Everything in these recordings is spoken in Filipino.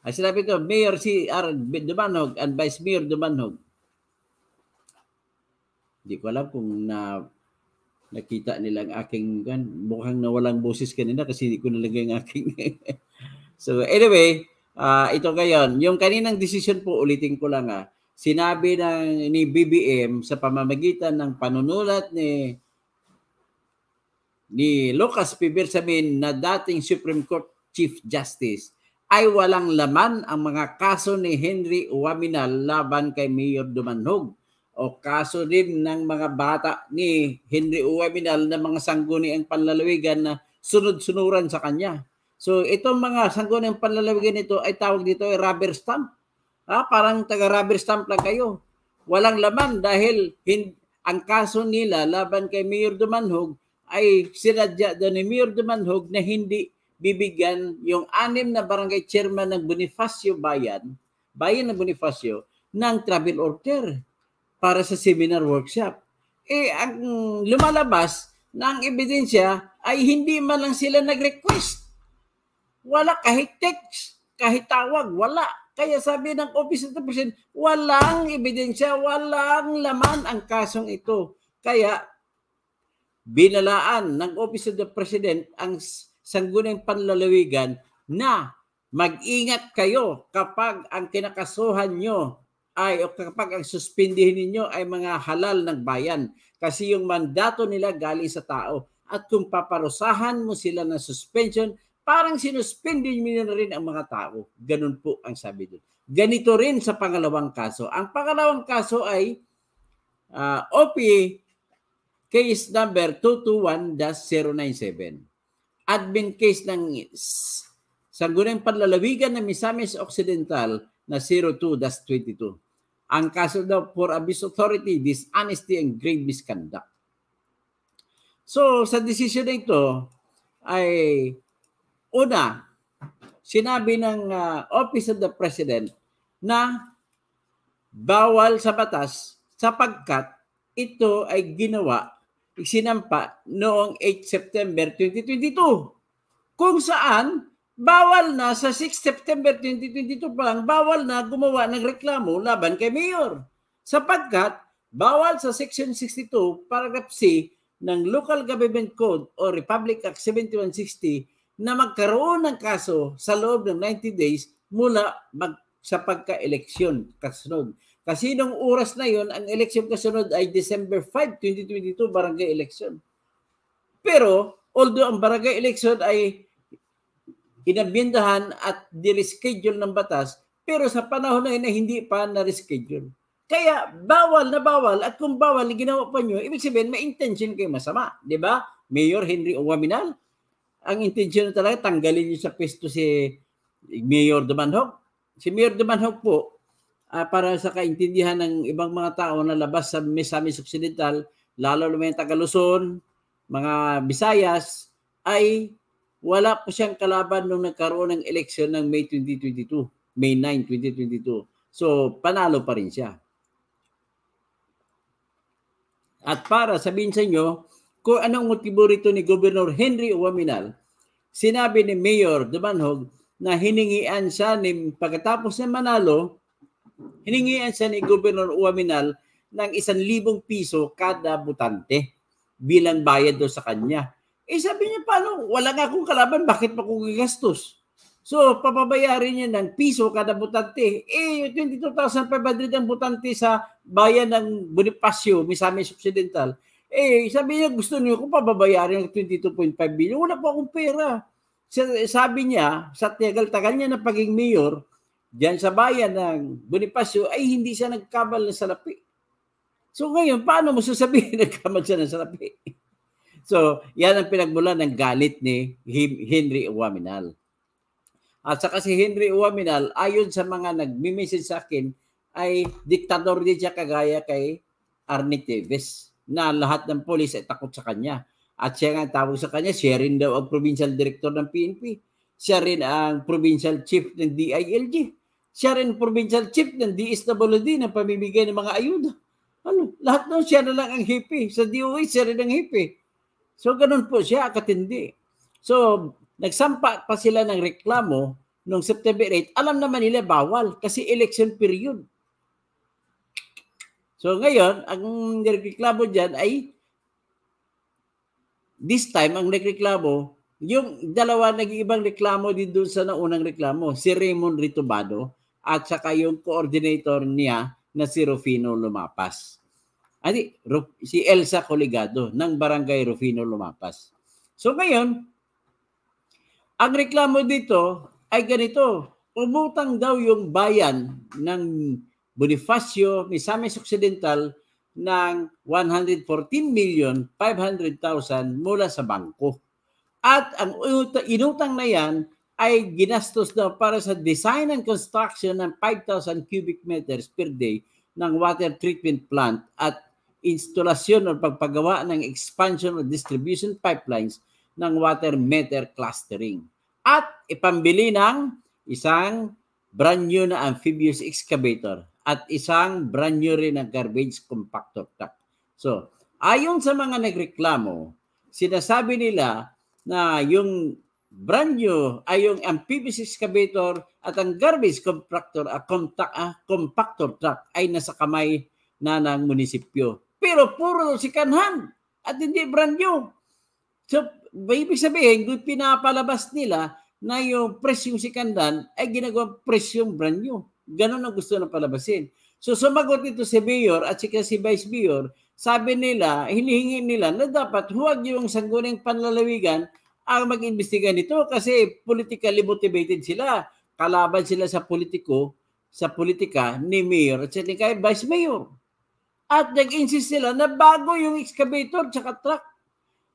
Ay sinabi ko, Mayor si R. Dumanog and Vice Mayor Dumanog. Hindi ko alam kung na nakita nila ang aking kan mukhang nawalang boses kanina kasi hindi ko nalagay ang aking so anyway uh, ito ngayon yung kaninang decision po ulitin ko lang ha. Ah, sinabi ng ni BBM sa pamamagitan ng panunulat ni ni Lucas P. Bersamin na dating Supreme Court Chief Justice ay walang laman ang mga kaso ni Henry Waminal laban kay Mayor Dumanhog o kaso din ng mga bata ni Henry Uwaminal na mga sangguni ang panlalawigan na sunod-sunuran sa kanya. So itong mga sangguni ang panlalawigan nito ay tawag dito ay rubber stamp. Ha? Parang taga-rubber stamp lang kayo. Walang laman dahil hin- ang kaso nila laban kay Mayor Dumanhog ay sinadya ni Mayor Dumanhog na hindi bibigyan yung anim na barangay chairman ng Bonifacio Bayan, Bayan ng Bonifacio, ng travel order para sa seminar workshop. Eh, ang lumalabas na ang ebidensya ay hindi man lang sila nag-request. Wala kahit text, kahit tawag, wala. Kaya sabi ng Office of the President, walang ebidensya, walang laman ang kasong ito. Kaya binalaan ng Office of the President ang sanggunang panlalawigan na mag-ingat kayo kapag ang kinakasuhan nyo ay o kapag ang suspindihin ninyo ay mga halal ng bayan kasi yung mandato nila galing sa tao at kung paparusahan mo sila ng suspension parang sinuspendin mo na rin ang mga tao ganun po ang sabi doon ganito rin sa pangalawang kaso ang pangalawang kaso ay uh, ah, OPA case number 221-097 Adventist ng Sangguniang Panlalawigan ng Misamis Occidental na 02-22. Ang kaso daw for abuse authority, dishonesty, and grave misconduct. So, sa decision na ito, ay una, sinabi ng uh, Office of the President na bawal sa batas sapagkat ito ay ginawa sinampa noong 8 September 2022. Kung saan, bawal na sa 6 September 2022 pa lang, bawal na gumawa ng reklamo laban kay Mayor. Sapagkat, bawal sa Section 62, Paragraph C ng Local Government Code o Republic Act 7160 na magkaroon ng kaso sa loob ng 90 days mula mag, sa pagka-eleksyon kasunod. Kasi nung oras na yon ang eleksyon kasunod ay December 5, 2022, barangay election. Pero, although ang barangay election ay inabindahan at di-reschedule ng batas, pero sa panahon na yun ay hindi pa na-reschedule. Kaya bawal na bawal at kung bawal na ginawa pa nyo, ibig sabihin may intention kayo masama. Di ba? Mayor Henry Owaminal, ang intention na talaga tanggalin niyo sa pwesto si Mayor Dumanhog. Si Mayor Dumanhog po, uh, para sa kaintindihan ng ibang mga tao na labas sa Misamis Occidental, lalo na yung Tagaluson, mga Visayas, ay wala po siyang kalaban nung nagkaroon ng eleksyon ng May 2022, May 9, 2022. So, panalo pa rin siya. At para sabihin sa inyo, kung anong motibo rito ni Governor Henry Uwaminal, sinabi ni Mayor Dumanhog na hiningian siya ni pagkatapos ng manalo, hiningian siya ni Gobernador Uaminal ng isang libong piso kada butante bilang bayad do sa kanya. Eh sabi niya, paano? Wala nga akong kalaban, bakit pa kong gastos? So, papabayarin niya ng piso kada butante. Eh, 22,500 ang butante sa bayan ng Bonifacio, Misamis Occidental. Eh, sabi niya, gusto niyo ko pababayarin ng 22.5 billion. Wala po akong pera. Sabi niya, sa tagal-tagal niya na paging mayor, dyan sa bayan ng Bonifacio ay hindi siya nagkabal ng salapi. So ngayon, paano mo sasabihin nagkabal siya ng salapi? So, yan ang pinagmula ng galit ni Henry Uwaminal. At saka si Henry Uwaminal, ayon sa mga nagmi-message sa akin, ay diktador din siya kagaya kay Arnie Teves na lahat ng polis ay takot sa kanya. At siya nga tawag sa kanya, siya rin daw ang provincial director ng PNP. Siya rin ang provincial chief ng DILG. Siya rin provincial chief ng DSWD na pamimigay ng mga ayuda. Ano, lahat na siya na lang ang hipi. Sa DOE, siya rin ang hipi. So, ganun po siya, katindi. So, nagsampa pa sila ng reklamo noong September 8. Alam naman nila bawal kasi election period. So, ngayon, ang nagreklamo dyan ay this time, ang nagreklamo, yung dalawa nag-ibang reklamo din doon sa naunang reklamo, si Raymond Ritubado, at saka yung coordinator niya na si Rufino Lumapas. Adi, si Elsa Coligado ng Barangay Rufino Lumapas. So ngayon, ang reklamo dito ay ganito. Umutang daw yung bayan ng Bonifacio, Misamis Occidental ng 114 million 500,000 mula sa bangko. At ang inutang na yan ay ginastos daw para sa design and construction ng 5,000 cubic meters per day ng water treatment plant at instalasyon o pagpagawa ng expansion o distribution pipelines ng water meter clustering. At ipambili ng isang brand new na amphibious excavator at isang brand new rin na garbage compactor truck. So, ayon sa mga nagreklamo, sinasabi nila na yung brand new ay yung ang PVC excavator at ang garbage compactor, uh, ah, compact, uh, ah, compactor truck ay nasa kamay na ng munisipyo. Pero puro si Kanhan at hindi brand new. So, ibig sabihin, pinapalabas nila na yung presyong si Kandan ay ginagawang presyong brand new. Ganun ang gusto na palabasin. So sumagot ito si Mayor at si, si Vice Mayor, sabi nila, hinihingi nila na dapat huwag yung sangguning panlalawigan ang mag-imbestiga nito kasi politically motivated sila. Kalaban sila sa politiko, sa politika ni Mayor at ni kay Vice Mayor. At nag-insist sila na bago yung excavator at truck.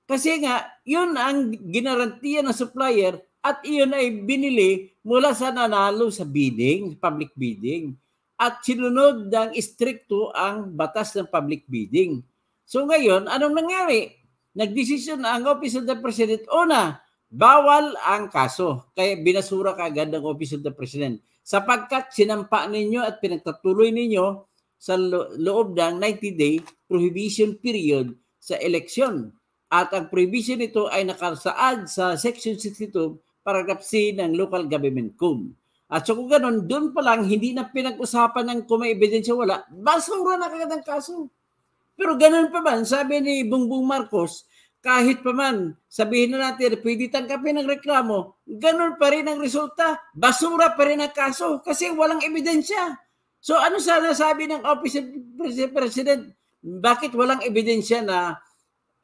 Kasi nga, yun ang ginarantiya ng supplier at iyon ay binili mula sa nanalo sa bidding, public bidding. At sinunod ng istrikto ang batas ng public bidding. So ngayon, anong nangyari? nagdesisyon ang Office of the President. Una, bawal ang kaso. Kaya binasura kaagad ng Office of the President. Sapagkat sinampa ninyo at pinagtatuloy ninyo sa loob ng 90-day prohibition period sa eleksyon. At ang prohibition nito ay nakasaad sa Section 62, paragraph C ng Local Government Code. At so kung ganun, doon pa lang hindi na pinag-usapan ng kung may ebidensya wala, basura na kagad ang kaso. Pero ganun pa man, sabi ni Bongbong Marcos, kahit pa man sabihin na natin pwede tangkapin ng reklamo, ganun pa rin ang resulta. Basura pa rin ang kaso kasi walang ebidensya. So ano sana sabi ng Office of President? Bakit walang ebidensya na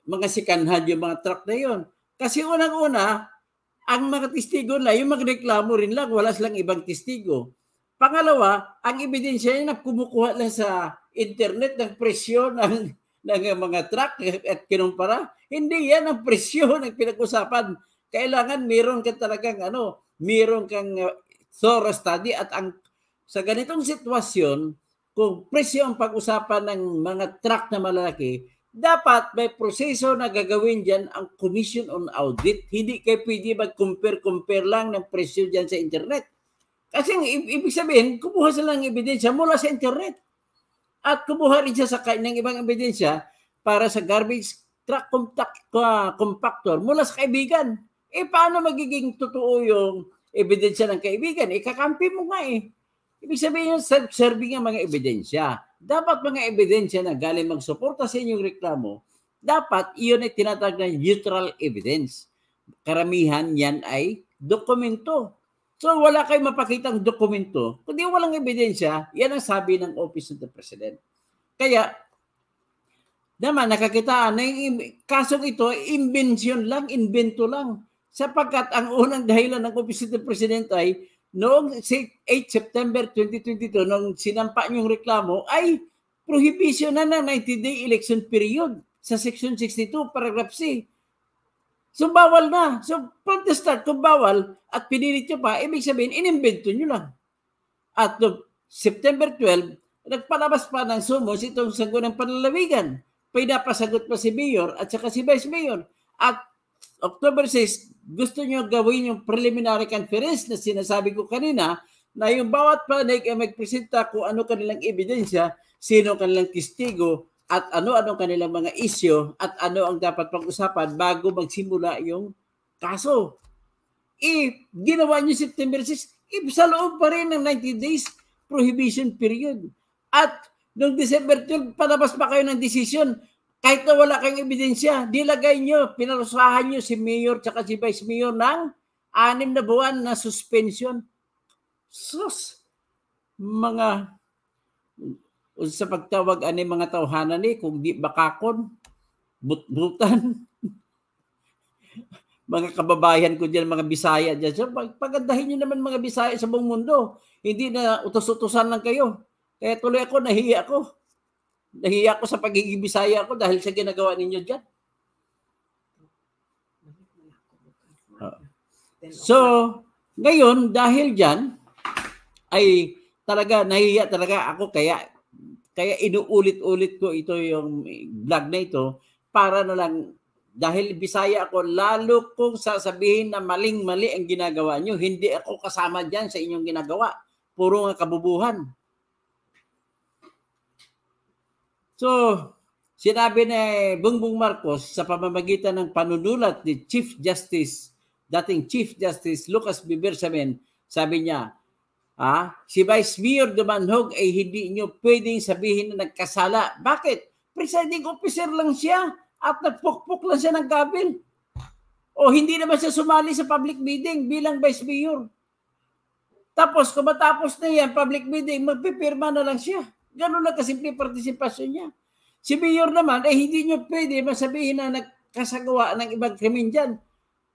mga sikanhan yung mga truck na yon? Kasi unang-una, ang mga testigo na, yung magreklamo rin lang, wala silang ibang testigo. Pangalawa, ang ebidensya niya na kumukuha lang sa internet ng presyo ng, ng mga truck at kinumpara. Hindi yan ang presyo ng pinag-usapan. Kailangan meron ka talagang ano, meron kang uh, thorough study at ang sa ganitong sitwasyon, kung presyo ang pag-usapan ng mga truck na malalaki, dapat may proseso na gagawin dyan ang Commission on Audit. Hindi kay pwede mag-compare-compare lang ng presyo dyan sa internet. Kasi ibig sabihin, kumuha sila ng ebidensya mula sa internet. At kumuha rin siya sa ng ibang ebidensya para sa garbage truck compact, uh, compactor mula sa kaibigan. Eh paano magiging totoo yung ebidensya ng kaibigan? Eh kakampi mo nga eh. Ibig sabihin yung self-serving ang mga ebidensya. Dapat mga ebidensya na galing magsuporta sa inyong reklamo, dapat iyon ay tinatag na neutral evidence. Karamihan yan ay dokumento. So wala kayong mapakitang dokumento, kundi walang ebidensya, yan ang sabi ng Office of the President. Kaya, naman nakakitaan na yung kasong ito, invention lang, invento lang. Sapagkat ang unang dahilan ng Office of the President ay noong 8 September 2022, noong sinampa niyong reklamo, ay prohibition na na 90-day election period sa Section 62, paragraph C So bawal na. So from the start, kung bawal at pinilit nyo pa, ibig sabihin, inimbento nyo lang. At no, September 12, nagpalabas pa ng sumos itong sago ng panlalawigan. Pinapasagot pa si Mayor at saka si Vice Mayor. At October 6, gusto nyo gawin yung preliminary conference na sinasabi ko kanina na yung bawat panig ay magpresenta kung ano kanilang ebidensya, sino kanilang testigo, at ano-ano kanilang mga isyo at ano ang dapat pag-usapan bago magsimula yung kaso. If ginawa niyo September 6, if sa loob pa rin ng 90 days prohibition period. At noong December 12, palabas pa kayo ng decision Kahit na wala kayong ebidensya, dilagay nyo, pinarusahan nyo si Mayor at si Vice Mayor ng anim na buwan na suspension. Sus! Mga unsa pagtawag ani mga tawhanan ni kung di bakakon butbutan mga kababayan ko diyan mga Bisaya diyan so pagandahin niyo naman mga Bisaya sa buong mundo hindi na utos-utosan lang kayo kaya tuloy ako nahiya ako nahiya ako sa pagiging Bisaya ko dahil sa ginagawa ninyo diyan So, ngayon, dahil dyan, ay talaga, nahiya talaga ako kaya kaya inuulit-ulit ko ito yung vlog na ito para na lang dahil Bisaya ako, lalo kong sasabihin na maling-mali ang ginagawa nyo. Hindi ako kasama dyan sa inyong ginagawa. Puro nga kabubuhan. So, sinabi ni Bongbong Marcos sa pamamagitan ng panunulat ni Chief Justice, dating Chief Justice Lucas Bibersamen, sabi niya, Ah, si Vice Mayor de Manhog ay hindi nyo pwedeng sabihin na nagkasala. Bakit? Presiding officer lang siya at nagpukpuk lang siya ng gabil. O hindi naman siya sumali sa public meeting bilang Vice Mayor. Tapos kung matapos na yan, public meeting, magpipirma na lang siya. Ganun lang kasimple partisipasyon niya. Si Mayor naman, eh hindi nyo pwede masabihin na nagkasagawa ng ibang krimen dyan.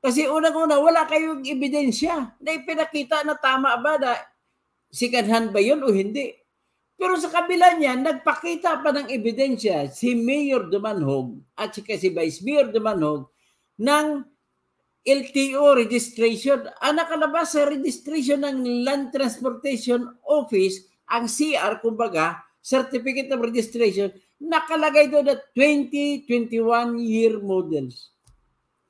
Kasi unang-una, wala kayong ebidensya na ipinakita na tama ba na second hand ba yun o hindi? Pero sa kabila niya, nagpakita pa ng ebidensya si Mayor Dumanhog at si kasi Vice Mayor Dumanhog ng LTO registration. Ang ah, nakalabas sa registration ng Land Transportation Office, ang CR, kumbaga, Certificate of Registration, nakalagay doon at 2021 year models.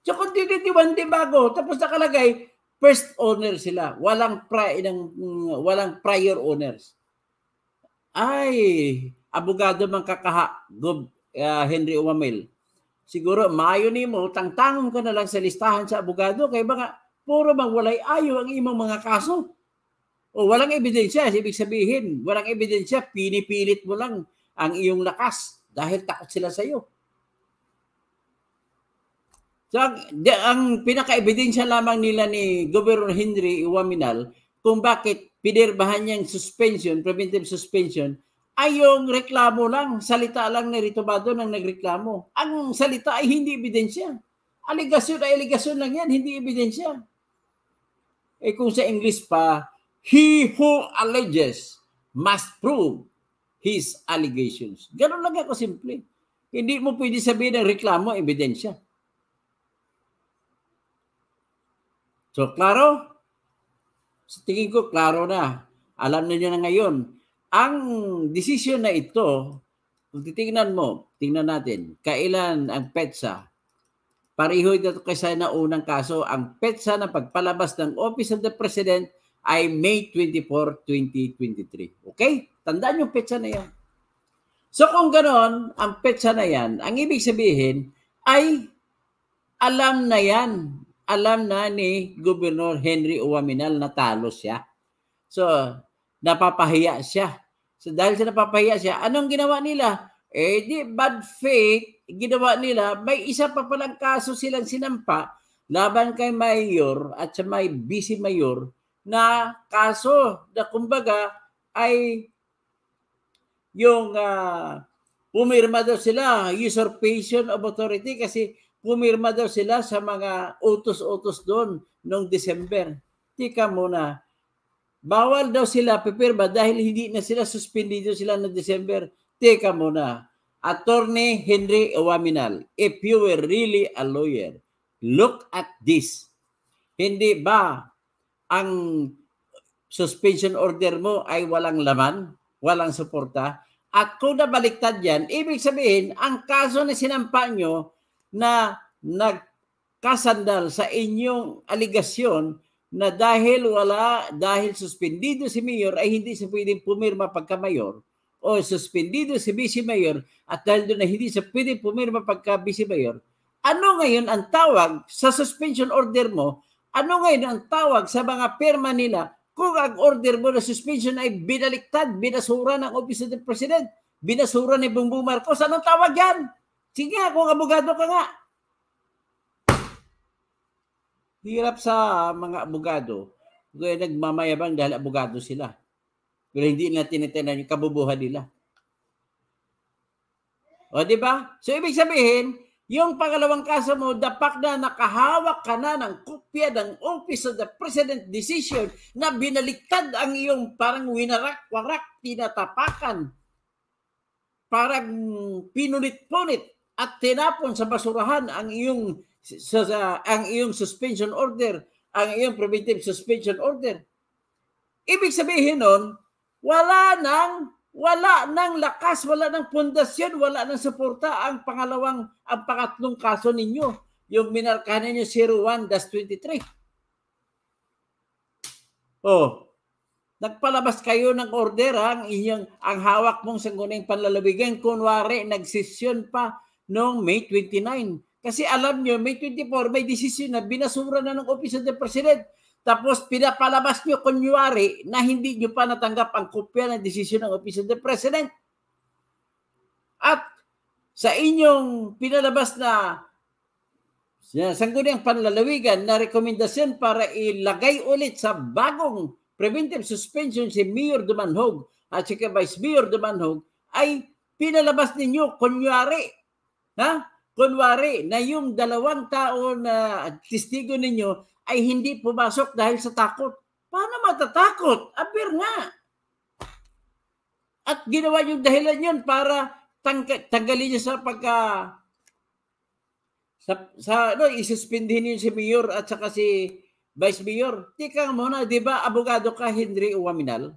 So kung 2021 di bago, tapos nakalagay First owner sila. Walang pri ng walang prior owners. Ay, abogado man kakaha, Gob, uh, Henry Umamil. Siguro, mayo ni mo, tangtangon ka na lang sa listahan sa abogado kay mga puro bang walay ayo ang imong mga kaso. O walang ebidensya, ibig sabihin, walang ebidensya, pinipilit mo lang ang iyong lakas dahil takot sila sa iyo. So, de, ang pinaka-ebidensya lamang nila ni Governor Henry Iwaminal kung bakit pinirbahan niyang suspension, preventive suspension, ay yung reklamo lang, salita lang ni Rito Bado nang nagreklamo. Ang salita ay hindi ebidensya. Aligasyon ay aligasyon lang yan, hindi ebidensya. Eh kung sa English pa, he who alleges must prove his allegations. Ganun lang ako simple. Hindi mo pwede sabihin ng reklamo, ebidensya. So, klaro? Sa tingin ko, klaro na. Alam na niyo na ngayon. Ang decision na ito, kung titingnan mo, tingnan natin, kailan ang PETSA? Pariho ito kaysa na unang kaso. Ang PETSA ng pagpalabas ng Office of the President ay May 24, 2023. Okay? Tandaan yung PETSA na yan. So kung ganon, ang PETSA na yan, ang ibig sabihin ay alam na yan alam na ni Gobernador Henry Uwaminal na talo siya. So, napapahiya siya. So, dahil sa napapahiya siya, anong ginawa nila? Eh, di bad faith, ginawa nila, may isa pa palang kaso silang sinampa laban kay mayor at sa may busy mayor na kaso na kumbaga ay yung uh, pumirma daw sila usurpation of authority kasi pumirma daw sila sa mga utos-utos doon noong December. Tika muna, bawal daw sila pipirma dahil hindi na sila suspendido sila noong December. Tika muna, Attorney Henry Owaminal, if you were really a lawyer, look at this. Hindi ba ang suspension order mo ay walang laman, walang suporta? At kung nabaliktad yan, ibig sabihin, ang kaso na sinampa nyo na nagkasandal sa inyong aligasyon na dahil wala, dahil suspendido si Mayor ay hindi siya pwedeng pumirma pagka Mayor o suspendido si Vice Mayor at dahil doon na hindi siya pwedeng pumirma pagka Vice Mayor, ano ngayon ang tawag sa suspension order mo? Ano ngayon ang tawag sa mga perma nila kung ang order mo na suspension ay binaliktad, binasura ng Office of the President, binasura ni Bongbong Marcos? Anong tawag yan? Sige nga, kung abogado ka nga. Hirap sa mga abogado. Kaya nagmamayabang dahil abogado sila. Pero hindi nila tinitinan yung kabubuhan nila. O, di ba? So, ibig sabihin, yung pangalawang kaso mo, dapak na nakahawak ka na ng kopya ng Office of the President decision na binaliktad ang iyong parang winarak-warak, tinatapakan, parang pinulit-pulit at tinapon sa basurahan ang iyong sa, sa, ang iyong suspension order, ang iyong preventive suspension order. Ibig sabihin nun, wala nang wala nang lakas, wala nang pundasyon, wala nang suporta ang pangalawang ang pangatlong kaso ninyo, yung minarkahan ninyo 01-23. Oh, nagpalabas kayo ng order ang inyong ang hawak mong sangguniang panlalawigan kunwari nagsisyon pa noong May 29. Kasi alam nyo, May 24, may decision na binasura na ng Office of the President. Tapos pinapalabas nyo kunyari na hindi nyo pa natanggap ang kopya ng decision ng Office of the President. At sa inyong pinalabas na sangguniang panlalawigan na rekomendasyon para ilagay ulit sa bagong preventive suspension si Mayor Dumanhog at si Vice Mayor Dumanhog ay pinalabas ninyo kunyari Ha? Kunwari na yung dalawang tao na testigo ninyo ay hindi pumasok dahil sa takot. Paano matatakot? Abir nga. At ginawa yung dahilan yun para tangka, tanggalin niya sa pagka sa, sa no, isuspindihin yun si Mayor at saka si Vice Mayor. Tika muna, di ba abogado ka Henry Uwaminal?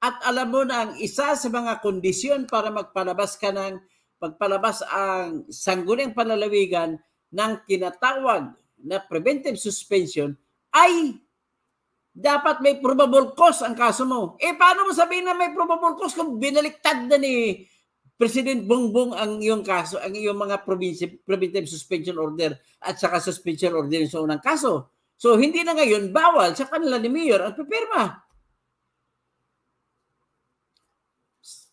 At alam mo na ang isa sa mga kondisyon para magpalabas ka ng pagpalabas ang sanggunang panalawigan ng kinatawag na preventive suspension ay dapat may probable cause ang kaso mo. Eh paano mo sabihin na may probable cause kung binaliktad na ni President Bongbong ang iyong kaso, ang iyong mga preventive suspension order at saka suspension order sa unang kaso. So hindi na ngayon bawal sa kanila ni Mayor ang pipirma.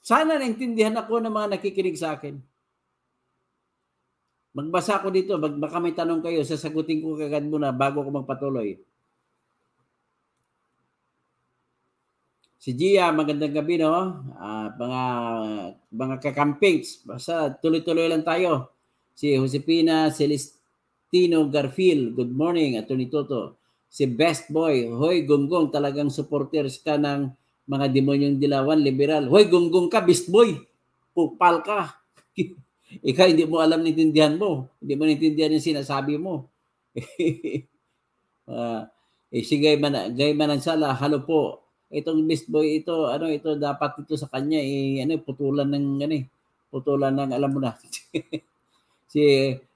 Sana naintindihan ako ng mga nakikinig sa akin. Magbasa ako dito, mag, baka may tanong kayo, sasagutin ko kagad muna bago ko magpatuloy. Si Gia, magandang gabi no. Uh, mga mga kakampings, basta tuloy-tuloy lang tayo. Si Josepina Celestino Garfield, good morning, Atty. Toto. Si Best Boy, hoy gonggong, talagang supporters ka ng mga demonyong dilawan, liberal. Hoy, gunggong ka, beast boy. Pupal ka. Ikaw, hindi mo alam nintindihan mo. Hindi mo nintindihan yung sinasabi mo. uh, eh, si Gay, Man Gay Manansala, halo po. Itong beast boy ito, ano ito, dapat ito sa kanya, eh, ano, putulan ng, ano, eh, putulan ng, alam mo na. si,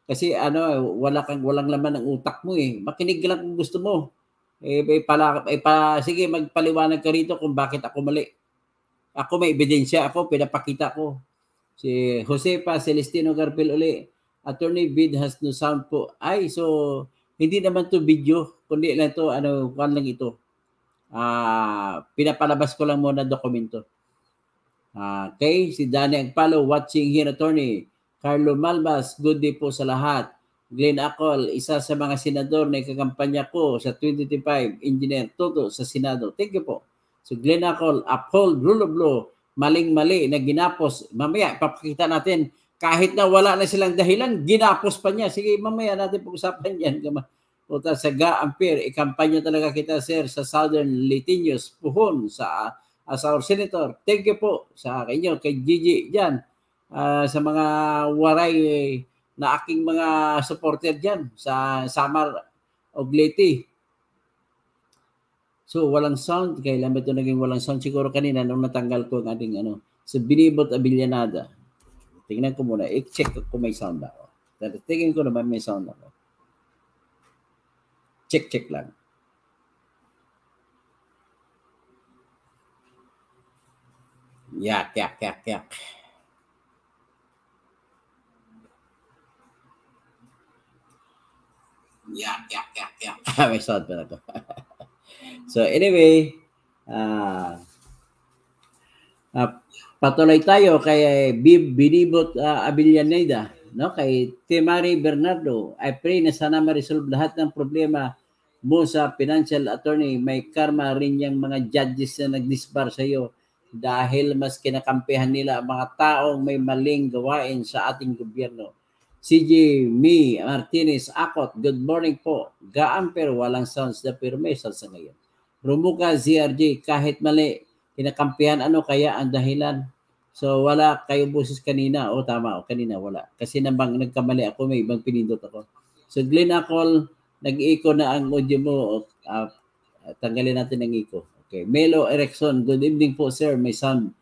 kasi ano, wala kang, walang laman ng utak mo eh. Makinig lang kung gusto mo eh, eh, pala, eh pa, sige, magpaliwanag ka rito kung bakit ako mali. Ako may ebidensya ako, pinapakita ko. Si Josepa Celestino Garpil uli, Attorney Bid has no sound po. Ay, so, hindi naman to video, kundi lang to, ano, kwan lang ito. Ah, pinapalabas ko lang muna dokumento. Uh, ah, okay, si Dani Agpalo watching here, attorney. Carlo Malbas, good day po sa lahat. Glenn Acol, isa sa mga senador na ikakampanya ko sa 2025, Engineer Toto sa Senado. Thank you po. So Glenn Acol, uphold rule of law, maling-mali na ginapos. Mamaya, papakita natin, kahit na wala na silang dahilan, ginapos pa niya. Sige, mamaya natin pag-usapan yan. Puta sa Ga Ampere, ikampanya talaga kita, sir, sa Southern Litinius, Puhon, sa as ah, our senator. Thank you po sa inyo, kay Gigi dyan, uh, sa mga waray eh, na aking mga supporter diyan sa Samar Ogleti. So, walang sound. Kailan ba ito naging walang sound? Siguro kanina nung natanggal ko ang ating ano. So, binibot abilyanada. Tingnan ko muna. I-check ko kung may sound ako. Tingnan ko naman may sound ako. Check, check lang. Yak, yak, yak, yak. Yeah, yeah, yeah, yeah. May sound pa na to. so anyway, uh, uh, patuloy tayo kay Binibot uh, ah, Abillaneda, no? kay Timari Bernardo. I pray na sana ma-resolve lahat ng problema mo sa financial attorney. May karma rin yung mga judges na nag-disbar sa iyo dahil mas kinakampihan nila ang mga taong may maling gawain sa ating gobyerno. CJ Me Martinez Akot, good morning po. Gaan pero walang sounds na permission sa ngayon. Rumuka ZRJ, kahit mali, kinakampihan ano kaya ang dahilan? So wala kayo boses kanina. O oh, tama, o, oh, kanina wala. Kasi nabang nagkamali ako, may ibang pinindot ako. So Glenn Akol, nag-iiko na ang audio mo. O, uh, ah, tanggalin natin ang iko. Okay. Melo Erickson, good evening po sir. May sound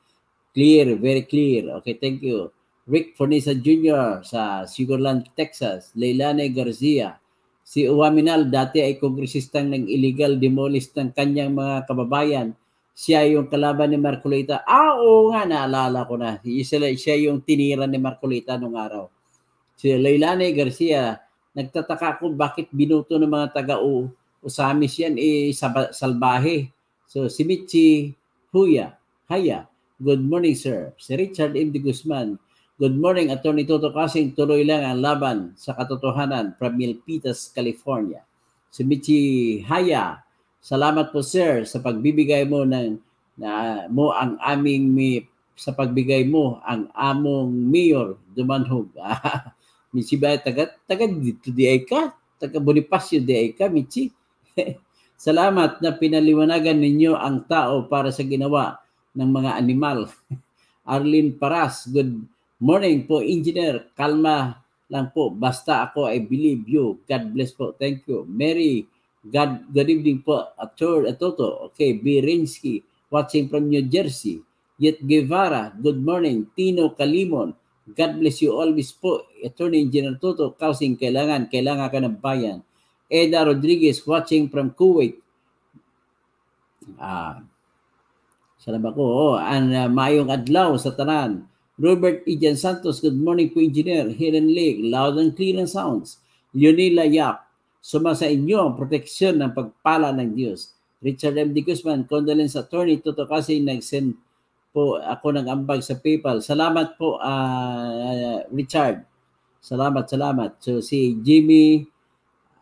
clear, very clear. Okay, thank you. Rick Fornisa Jr. sa Sugarland, Texas, Leilane Garcia. Si Uwaminal dati ay kongresistang ng illegal demolish ng kanyang mga kababayan. Siya yung kalaban ni Marcolita. Ah, oo nga, naalala ko na. Siya yung tinira ni Marcolita nung araw. Si Leilane Garcia, nagtataka ako bakit binuto ng mga taga-u Usamis yan eh salbahe. So si Michi Huya, Haya, good morning sir. Si Richard M. De Guzman, Good morning, Attorney Toto Kasing. Tuloy lang ang laban sa katotohanan from Milpitas, California. Si Michi Haya, salamat po sir sa pagbibigay mo ng na mo ang aming mi, sa pagbigay mo ang among mayor dumanhog. Michi ba taga taga dito di ay ka? Taga Bonifacio di ay ka, Michi. salamat na pinaliwanagan ninyo ang tao para sa ginawa ng mga animal. Arlene Paras, good Morning po, Engineer. Kalma lang po. Basta ako, I believe you. God bless po. Thank you. Mary, God, good evening po. Ator, Atoto. Okay, B. watching from New Jersey. Yet Guevara, good morning. Tino Kalimon, God bless you always po. Attorney Engineer Toto, causing kailangan, kailangan ka ng bayan. Eda Rodriguez, watching from Kuwait. Ah, salamat ko. Oh, and uh, ah, mayong adlaw sa tanan. Robert Ijan e. Santos, good morning po Engineer. Helen Lake, loud and clear ang sounds. Leonila Yap, suma sa inyo ang proteksyon ng pagpala ng Diyos. Richard M. D. Guzman, condolence attorney, toto kasi nag-send po ako ng ambag sa PayPal. Salamat po uh, Richard. Salamat, salamat. So si Jimmy,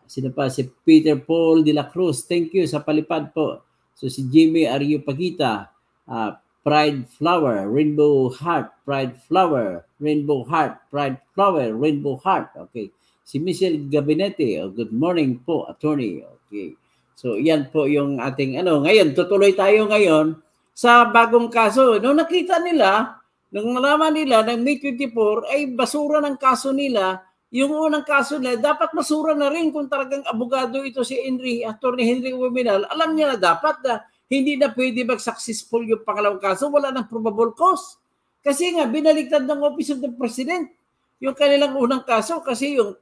sino pa? Si Peter Paul de la Cruz, thank you sa palipad po. So si Jimmy Aryo Pagita, uh, ah, pride flower, rainbow heart, pride flower, rainbow heart, pride flower, rainbow heart. Okay. Si Michelle Gabinete, oh, good morning po, attorney. Okay. So, yan po yung ating ano. Ngayon, tutuloy tayo ngayon sa bagong kaso. Nung nakita nila, nung nalaman nila ng May 24, ay basura ng kaso nila. Yung unang kaso nila, dapat basura na rin kung talagang abogado ito si Henry, attorney Henry Wiminal. Alam niya na dapat na hindi na pwede mag-successful yung pangalawang kaso, wala ng probable cause. Kasi nga, binaliktad ng Office of the President yung kanilang unang kaso kasi yung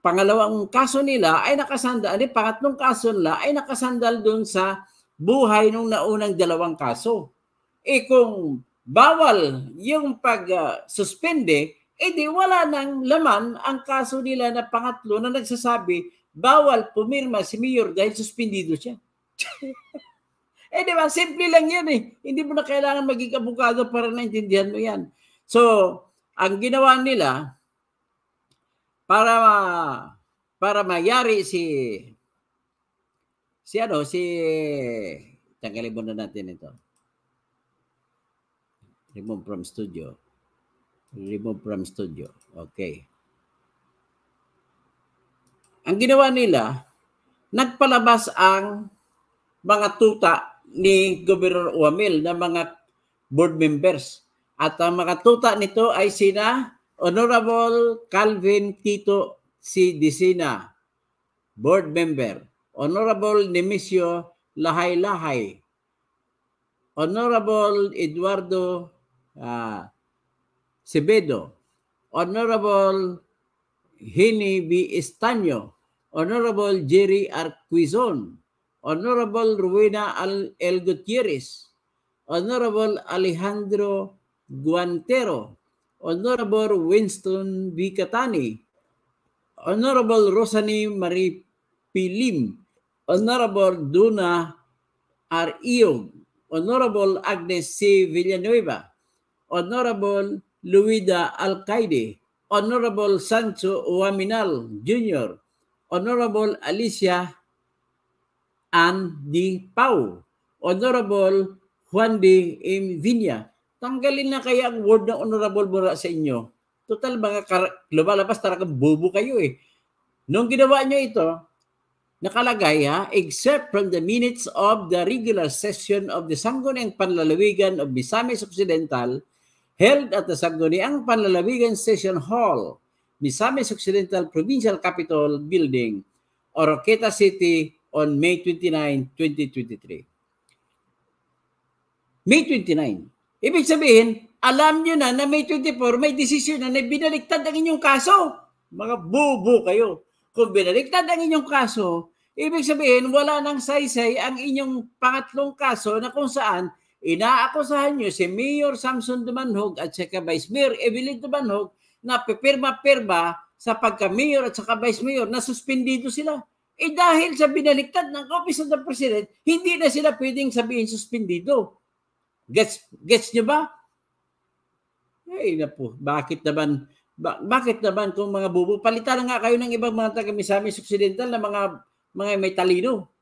pangalawang kaso nila ay nakasandal, ay eh, pangatlong kaso nila ay nakasandal doon sa buhay nung naunang dalawang kaso. E kung bawal yung pag-suspende, eh di wala nang laman ang kaso nila na pangatlo na nagsasabi bawal pumirma si Mayor dahil suspendido siya. Eh di ba, simple lang yan eh. Hindi mo na kailangan maging abogado para naintindihan mo yan. So, ang ginawa nila, para para mayari si si ano si tanggalin muna natin ito remove from studio remove from studio okay ang ginawa nila nagpalabas ang mga tuta ni Governor Wamil na mga board members. At ang mga tuta nito ay sina Honorable Calvin Tito C. Dicina, board member. Honorable Nemesio Lahay-Lahay. Honorable Eduardo uh, ah, Cebedo. Honorable Hini B. Estanyo. Honorable Jerry Arquizon. Honorable Rowena L. Gutierrez, Honorable Alejandro Guantero, Honorable Winston B. Catani, Honorable Rosani Marie Pilim, Honorable Duna R. Iog, Honorable Agnes C. Villanueva, Honorable Luida Alcaide, Honorable Sancho Waminal Jr., Honorable Alicia Ann D. Pau, Honorable Juan D. Invinia. Tanggalin na kaya ang word na honorable mula sa inyo. Total mga kar- lumalabas talaga bobo kayo eh. Nung ginawa nyo ito, nakalagay ha, except from the minutes of the regular session of the Sangguniang Panlalawigan of Misamis Occidental held at the Sangguniang Panlalawigan Session Hall, Misamis Occidental Provincial Capitol Building, Oroqueta City, on May 29, 2023. May 29. Ibig sabihin, alam nyo na na May 24, may decision na na binaliktad ang inyong kaso. Mga bubo kayo. Kung binaliktad ang inyong kaso, ibig sabihin wala nang saysay ang inyong pangatlong kaso na kung saan inaakusahan nyo si Mayor Samson Dumanhog at si Vice Mayor Evelyn Dumanhog na pipirma-pirma sa pagka-mayor at saka vice mayor na suspendido sila. Eh dahil sa binaliktad ng Office of the President, hindi na sila pwedeng sabihin suspendido. Gets, gets nyo ba? Ay, na po. Bakit naman, ba, bakit naman kung mga bubo, palitan na nga kayo ng ibang mga taga-Misamis Occidental na mga, mga may talino.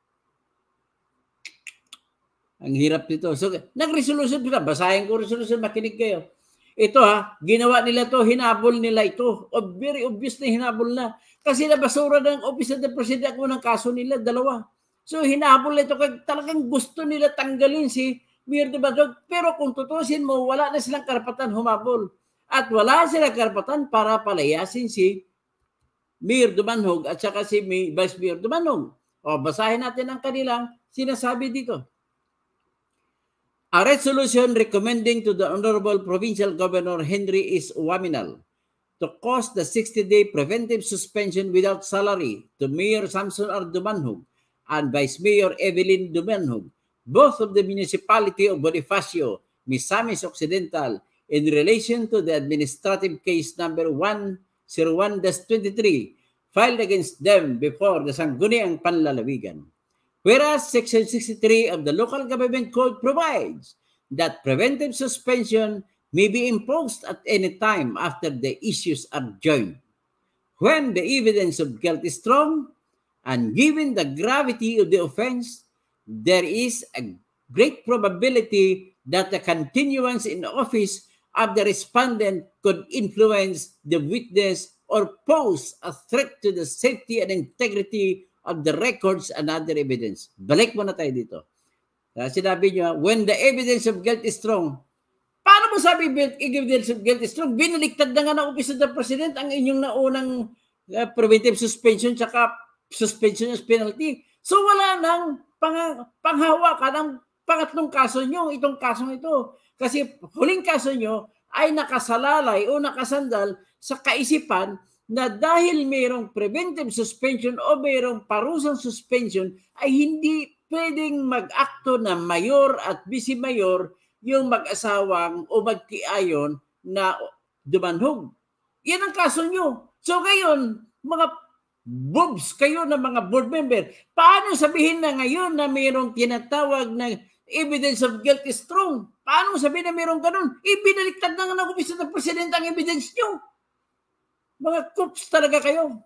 Ang hirap nito. So, nag-resolution ko Basahin ko resolution, makinig kayo. Ito ha, ginawa nila to, hinabol nila ito. O, very obvious na hinabol na. Kasi nabasura ng Office of the President ako ng kaso nila, dalawa. So hinabol ito, talagang gusto nila tanggalin si Mirdo Badrog. Pero kung tutusin mo, wala na silang karapatan humabol. At wala silang karapatan para palayasin si Mayor Dumanhog at saka si Vice Mayor Dumanhog. O, basahin natin ang kanilang sinasabi dito. A resolution recommending to the Honorable Provincial Governor Henry S. Waminal to cause the 60-day preventive suspension without salary to Mayor Samson R. Dumanhog and Vice Mayor Evelyn Dumanhog, both of the municipality of Bonifacio, Misamis Occidental, in relation to the administrative case number 101-23 filed against them before the Sangguniang Panlalawigan. Whereas Section 63 of the Local Government Code provides that preventive suspension may be imposed at any time after the issues are joined, when the evidence of guilt is strong, and given the gravity of the offense, there is a great probability that the continuance in office of the respondent could influence the witness or pose a threat to the safety and integrity of the records and other evidence. Balik muna tayo dito. Uh, sinabi niya, when the evidence of guilt is strong, paano mo sabi evidence of guilt is strong? Binaliktad na nga ng Office of the President ang inyong naunang uh, preventive suspension tsaka suspension of penalty. So wala nang pang, panghawakan ang pangatlong kaso nyo, itong kasong ito. Kasi huling kaso nyo ay nakasalalay o nakasandal sa kaisipan na dahil mayroong preventive suspension o mayroong parusang suspension ay hindi pwedeng mag-akto na mayor at vice mayor yung mag-asawang o magkiayon na dumanhog. Yan ang kaso nyo. So ngayon, mga boobs kayo na mga board member, paano sabihin na ngayon na mayroong tinatawag na evidence of guilt is strong? Paano sabihin na mayroong ganun? Ibinaliktad na nga ng ng presidente ang evidence nyo. Mga coach talaga kayo.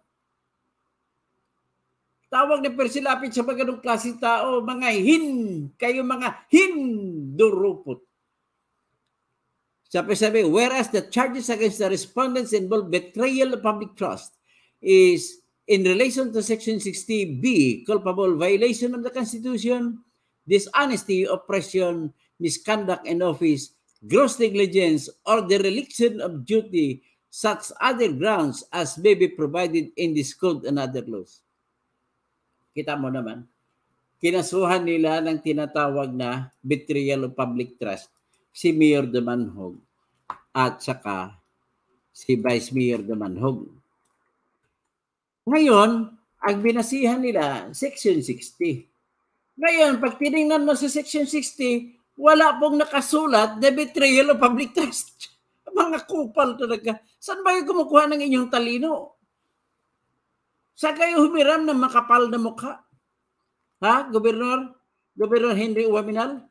Tawag ni Percy Lapid sa mga ganong klase tao, mga hin, kayo mga hindurupot. Sabi-sabi, whereas the charges against the respondents involve betrayal of public trust is in relation to Section 60B, culpable violation of the Constitution, dishonesty, oppression, misconduct in office, gross negligence, or dereliction of duty such other grounds as may be provided in this code and other laws. Kita mo naman, kinasuhan nila ng tinatawag na betrayal of public trust si Mayor de Manhog at saka si Vice Mayor de Manhog. Ngayon, ang binasihan nila, Section 60. Ngayon, pag tinignan mo sa Section 60, wala pong nakasulat the betrayal of public trust. Mga kupal talaga. Saan ba kayo kumukuha ng inyong talino? Saan kayo humiram ng makapal na mukha? Ha, Gobernador? Gobernador Henry Uwaminal?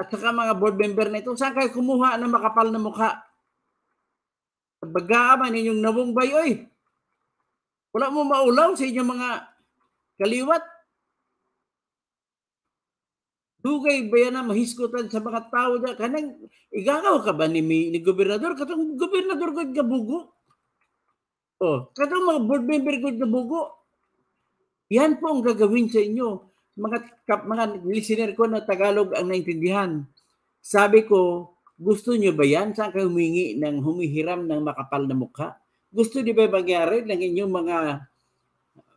At saka mga board member na ito, saan kayo kumuha ng makapal na mukha? Bagaaman inyong nawong oy! Wala mo maulaw sa inyong mga kaliwat. Dugay ba yan na mahiskutan sa mga tao na kanang igagaw ka ba ni, ni gobernador? Katong gobernador ko gabugo. bugo. Oh, katong mga board member ko ka bugo. Yan po ang gagawin sa inyo. Mga, kap, mga listener ko na Tagalog ang naintindihan. Sabi ko, gusto nyo ba yan? Saan kayo humingi ng humihiram ng makapal na mukha? Gusto nyo ba mangyari ng inyong mga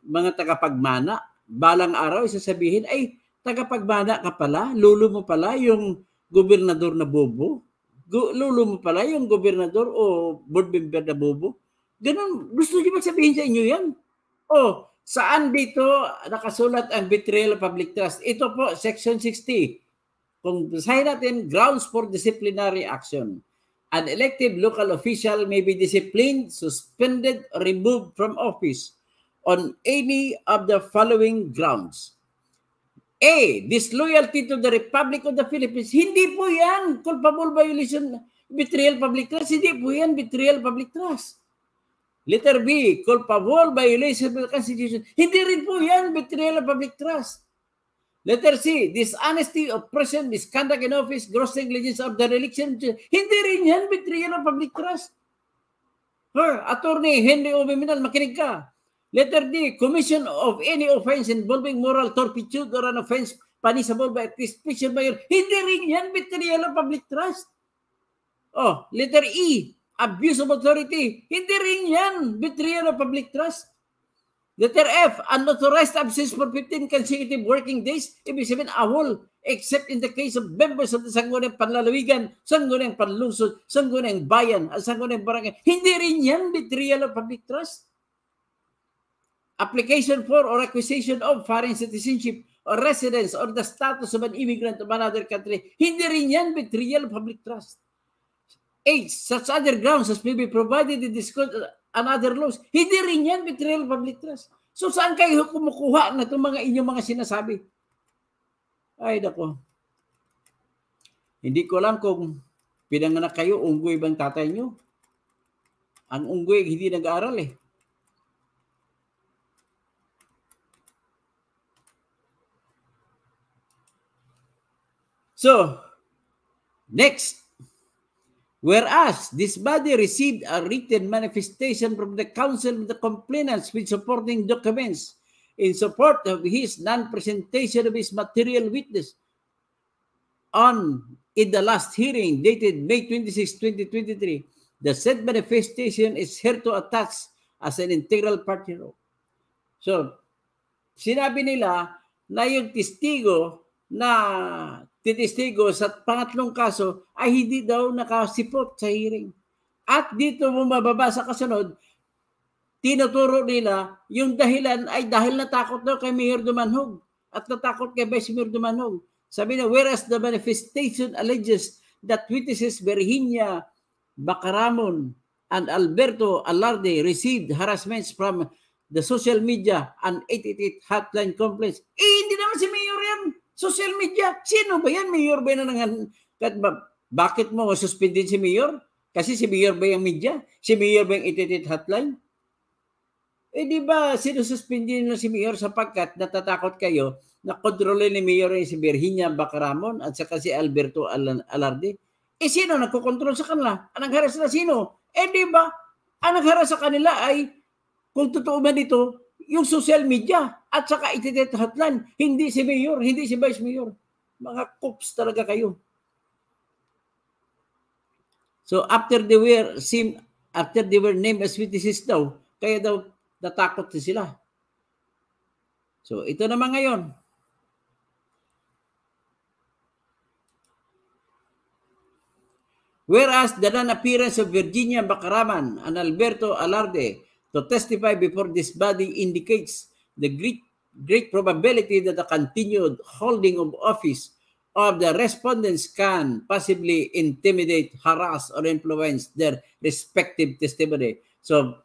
mga tagapagmana? Balang araw, isasabihin, ay, tagapagbada ka pala, lulo mo pala yung gobernador na bobo, lulo mo pala yung gobernador o board member na bobo. Ganun, gusto niyo ba sabihin sa inyo yan? O, saan dito nakasulat ang betrayal of public trust? Ito po, section 60. Kung basahin natin, grounds for disciplinary action. An elected local official may be disciplined, suspended, removed from office on any of the following grounds. A. Disloyalty to the Republic of the Philippines. Hindi po yan culpable violation, betrayal public trust. Hindi po yan betrayal public trust. Letter B. Culpable violation of the Constitution. Hindi rin po yan betrayal of public trust. Letter C. Dishonesty, of oppression, misconduct in office, gross negligence of the election. Hindi rin yan betrayal of public trust. Her, Attorney Henry O. Minal, makinig ka Letter D, commission of any offense involving moral turpitude or an offense punishable by at least special mayor. Hindi rin yan betrayal of public trust. Oh, letter E, abuse of authority. Hindi rin yan betrayal of public trust. Letter F, unauthorized absence for 15 consecutive working days, ibig sabihin awol, except in the case of members of the Sangguniang Panlalawigan, Sangguniang Panlungsod, Sangguniang Bayan, at Sangguniang Barangay. Hindi rin yan betrayal of public trust application for or acquisition of foreign citizenship or residence or the status of an immigrant of another country, hindi rin yan betrayal of public trust. Eight, such other grounds as may be provided in this code and other laws, hindi rin yan betrayal of public trust. So saan kayo kumukuha na itong mga inyong mga sinasabi? Ay, dako. Hindi ko alam kung pinanganak kayo, unggoy bang tatay nyo? Ang unggoy, hindi nag-aaral eh. So, next, Whereas this body received a written manifestation from the counsel of the complainants with supporting documents in support of his non-presentation of his material witness on in the last hearing dated May 26, 2023, the said manifestation is here to attach as an integral part hereof. So, sinabi nila na yung testigo na titistigo sa pangatlong kaso ay hindi daw nakasipot sa hearing. At dito mo mababasa kasunod, tinuturo nila yung dahilan ay dahil natakot daw kay Mayor Dumanhog at natakot kay Vice Mayor Dumanhog. Sabi na, whereas the manifestation alleges that witnesses Virginia Bacaramon and Alberto Alarde received harassments from the social media and 888 hotline complaints. Eh, hindi naman si Mayor yan. Social media, sino ba yan? Mayor ba yan? bakit mo suspendin si Mayor? Kasi si Mayor ba yung media? Si Mayor ba yung ititit hotline? Eh di ba sinususpendin na si Mayor sapagkat natatakot kayo na kontrolin ni Mayor yung si Virginia Bacaramon at saka si Alberto Al- Alarde? Eh sino nagkokontrol sa kanila? Anong haras na sino? Eh di ba? Anong haras sa kanila ay kung totoo ba dito, yung social media at saka ititet hotline. Hindi si Mayor, hindi si Vice Mayor. Mga cops talaga kayo. So after they were seen, after they were named as witnesses daw, kaya daw natakot na sila. So ito naman ngayon. Whereas the non-appearance of Virginia Bacaraman and Alberto Alarde to testify before this body indicates the great, great probability that the continued holding of office of the respondents can possibly intimidate, harass, or influence their respective testimony. So,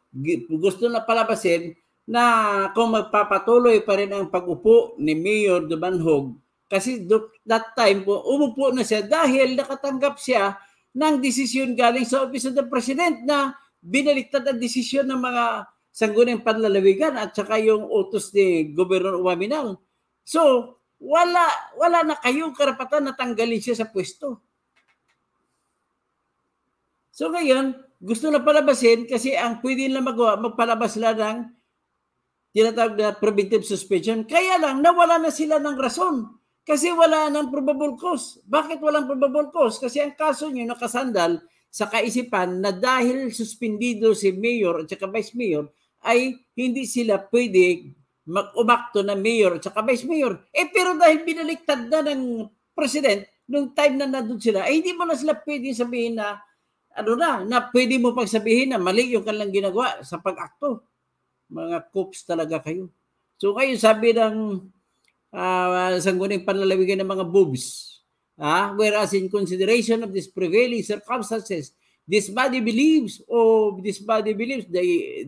gusto na palabasin na kung magpapatuloy pa rin ang pag-upo ni Mayor Dumanhog, kasi that time po, umupo na siya dahil nakatanggap siya ng desisyon galing sa Office of the President na binaliktad ang desisyon ng mga sanggunang panlalawigan at saka yung utos ni Gobernador Umaminang. So, wala wala na kayong karapatan na tanggalin siya sa pwesto. So ngayon, gusto na palabasin kasi ang pwede lang magawa, magpalabas sila ng tinatawag na preventive suspension. Kaya lang, nawala na sila ng rason. Kasi wala ng probable cause. Bakit walang probable cause? Kasi ang kaso niyo nakasandal sa kaisipan na dahil suspendido si mayor at saka vice mayor ay hindi sila pwede mag-umakto na mayor at saka vice mayor. Eh pero dahil binaliktad na ng president nung time na nandun sila, eh hindi mo na sila pwede sabihin na ano na, na pwede mo pagsabihin na mali yung kanilang ginagawa sa pag-akto. Mga cops talaga kayo. So kayo sabi ng uh, ah, sangguning panlalawigan ng mga boobs, Ah, whereas in consideration of these prevailing circumstances, this body believes, or oh, this body believes, the,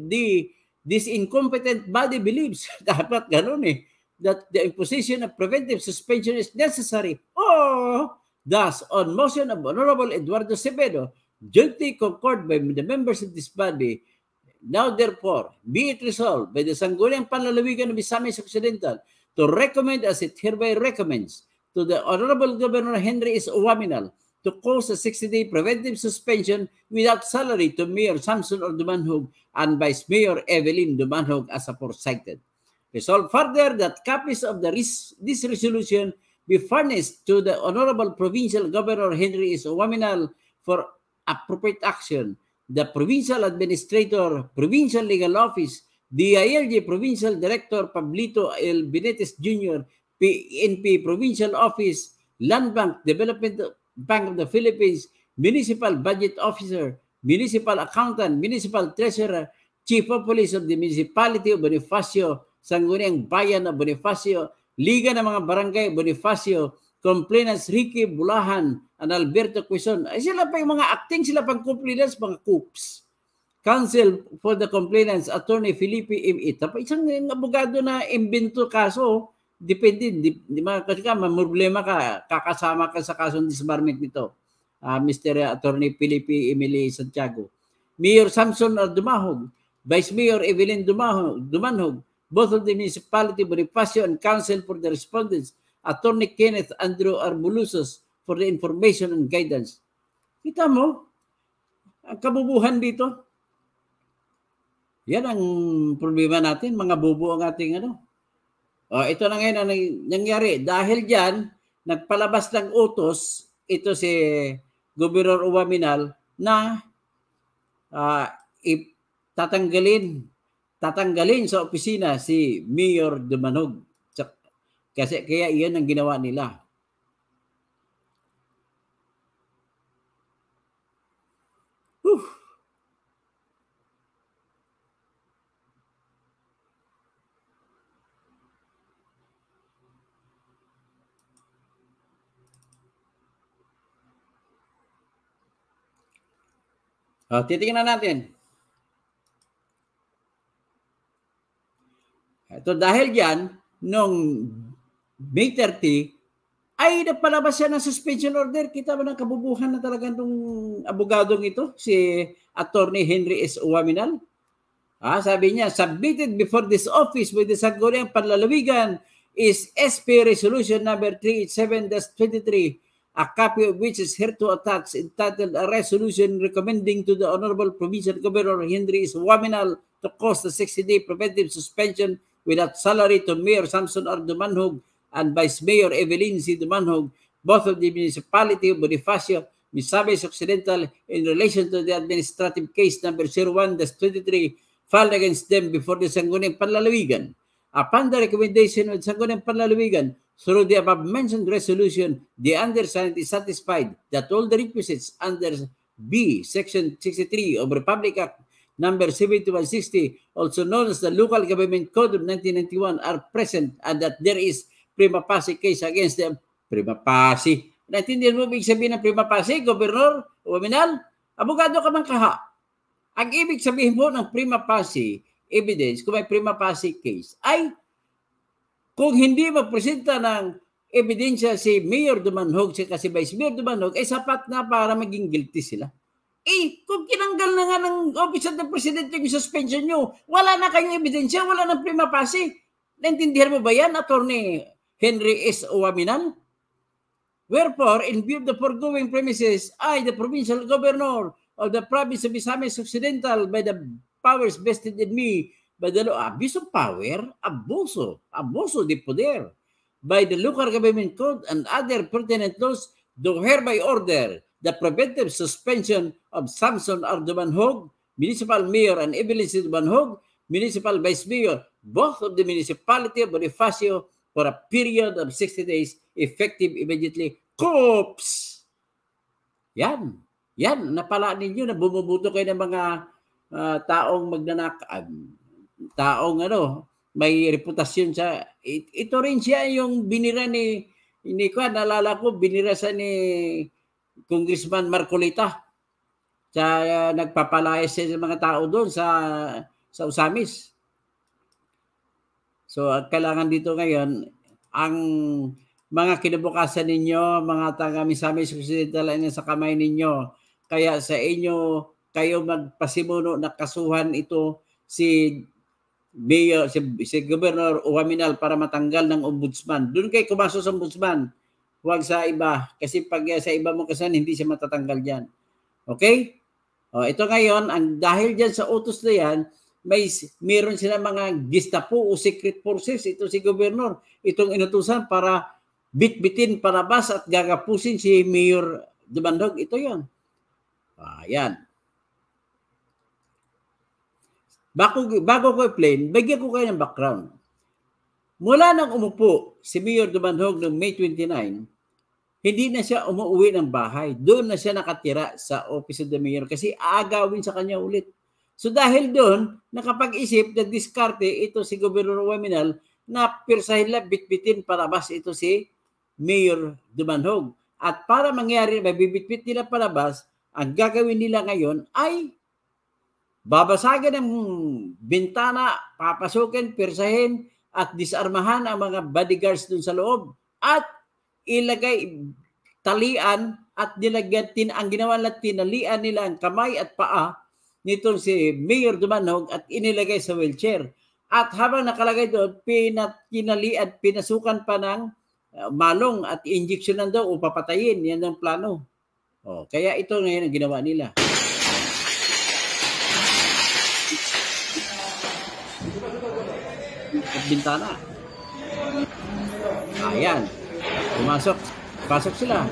the, this incompetent body believes, dapat ganun eh, that the imposition of preventive suspension is necessary. Oh, thus, on motion of Honorable Eduardo Cebedo, jointly concurred by the members of this body, Now therefore, be it resolved by the Sangguniang Panlalawigan of Misamis Occidental to recommend as it hereby recommends to the Honorable Governor Henry S. Owaminal to cause a 60-day preventive suspension without salary to Mayor Samson or Dumanhog and Vice Mayor Evelyn Dumanhog as aforecited. Resolve further that copies of the res this resolution be furnished to the Honorable Provincial Governor Henry S. Owaminal for appropriate action. The Provincial Administrator, Provincial Legal Office, DILG Provincial Director Pablito L. Benetes Jr. PNP, e Provincial Office, Land Bank, Development Bank of the Philippines, Municipal Budget Officer, Municipal Accountant, Municipal Treasurer, Chief of Police of the Municipality of Bonifacio, Sangguniang Bayan of Bonifacio, Liga ng mga Barangay Bonifacio, Complainants Ricky Bulahan, and Alberto Quezon. Ay sila pa yung mga acting, sila pang complainants, mga coops. Counsel for the Complainants, Attorney Felipe M. Ita, isang abogado na imbento kaso, depende. Di, di ba? Kasi ka, may problema ka, kakasama ka sa kasong disbarment nito. Uh, ah, Mr. Attorney Filipe Emily Santiago. Mayor Samson Dumahog, Vice Mayor Evelyn Dumahog, Dumanhog, both of the municipality Bonifacio and Council for the respondents, Attorney Kenneth Andrew Arbulusos for the information and guidance. Kita mo, ang kabubuhan dito, yan ang problema natin, mga bubo ang ating ano, Uh, ito na ngayon ang nangyari. Dahil dyan, nagpalabas ng utos ito si Gobernador Uwaminal na uh, ah, tatanggalin tatanggalin sa opisina si Mayor Dumanog. Kasi kaya iyan ang ginawa nila. Uh, titingnan natin. Ito dahil yan, nung May 30, ay napalabas siya ng suspension order. Kita mo ng kabubuhan na talaga nung abogadong ito, si Attorney Henry S. Uwaminal. Ah, sabi niya, submitted before this office with the Sangguniang Panlalawigan is SP Resolution number 387-23 a copy of which is here to attach, entitled A Resolution Recommending to the Honorable Provincial Governor Henry Waminal to cause the 60-day preventive suspension without salary to Mayor Samson R. Dumanhog and Vice Mayor Evelyn C. Dumanhog, both of the municipality of Bonifacio, Misamis Occidental, in relation to the administrative case number 01-23 filed against them before the Sangguniang Panlalawigan. Upon the recommendation of Sangguniang Panlalawigan, Through the above mentioned resolution, the undersigned is satisfied that all the requisites under B, Section 63 of Republic Act number 7160, also known as the Local Government Code of 1991, are present and that there is prima facie case against them. Prima facie. Naintindihan mo ibig sabihin ng prima facie, Governor uminal? Abogado ka man kaha. Ang ibig sabihin mo ng prima facie evidence, kung may prima facie case, ay kung hindi magpresenta ng ebidensya si Mayor Dumanhog si kasi Vice Mayor Dumanhog, eh sapat na para maging guilty sila. Eh, kung kinanggal na nga ng Office of the President yung suspension nyo, wala na kayong ebidensya, wala na prima facie. Naintindihan mo ba yan, Attorney Henry S. Owaminan? Wherefore, in view of the foregoing premises, I, the provincial governor of the province of Misamis Occidental, by the powers vested in me, by the law, abuse of power, abuso, abuso de poder, by the local government code and other pertinent laws, do hereby order the preventive suspension of Samson Arduman Hog, Municipal Mayor, and Evelyn Sidman Hog, Municipal Vice Mayor, both of the municipality of Bonifacio for a period of 60 days, effective immediately. Coops! Yan. Yan. Napala ninyo na bumubuto kayo ng mga uh, taong magnanakab taong ano, may reputasyon sa ito rin siya yung binira ni ni ko nalala ko binira sa ni Congressman Marcolita sa uh, nagpapalayas siya sa mga tao doon sa sa Usamis. So at kailangan dito ngayon ang mga kinabukasan ninyo, mga taga Misamis Occidental ay sa kamay ninyo. Kaya sa inyo kayo magpasimuno na kasuhan ito si be, uh, si, si Governor Uwaminal para matanggal ng ombudsman. Doon kay kumaso sa ombudsman. Huwag sa iba. Kasi pag sa iba mo kasi hindi siya matatanggal dyan. Okay? O, ito ngayon, ang dahil dyan sa utos na yan, may, meron sila mga Gestapo o Secret Forces. Ito si Governor. Itong inutusan para bitbitin palabas at gagapusin si Mayor Dumandog. Ito yon. Ayan. Uh, Bago, bago ko i-plane, bigyan ko kayo ng background. Mula nang umupo si Mayor Dumanhog noong May 29, hindi na siya umuwi ng bahay. Doon na siya nakatira sa Office of the Mayor kasi aagawin sa kanya ulit. So dahil doon, nakapag-isip na diskarte ito si Governor Waminal na pirsahin lang bitbitin palabas ito si Mayor Dumanhog. At para mangyari, mabibitbit nila palabas, ang gagawin nila ngayon ay Babasagin ang bintana, papasukin, pirsahin, at disarmahan ang mga bodyguards dun sa loob. At ilagay, talian at nilagyan, tin, ang ginawa nila, tinalian nila ang kamay at paa nitong si Mayor Dumanog at inilagay sa wheelchair. At habang nakalagay doon, pinatinali at pinasukan pa ng uh, malong at injeksyonan daw o papatayin. Yan ang plano. O, oh, kaya ito ngayon ang ginawa nila. Bintana. Ayan. Pumasok. Pasok sila.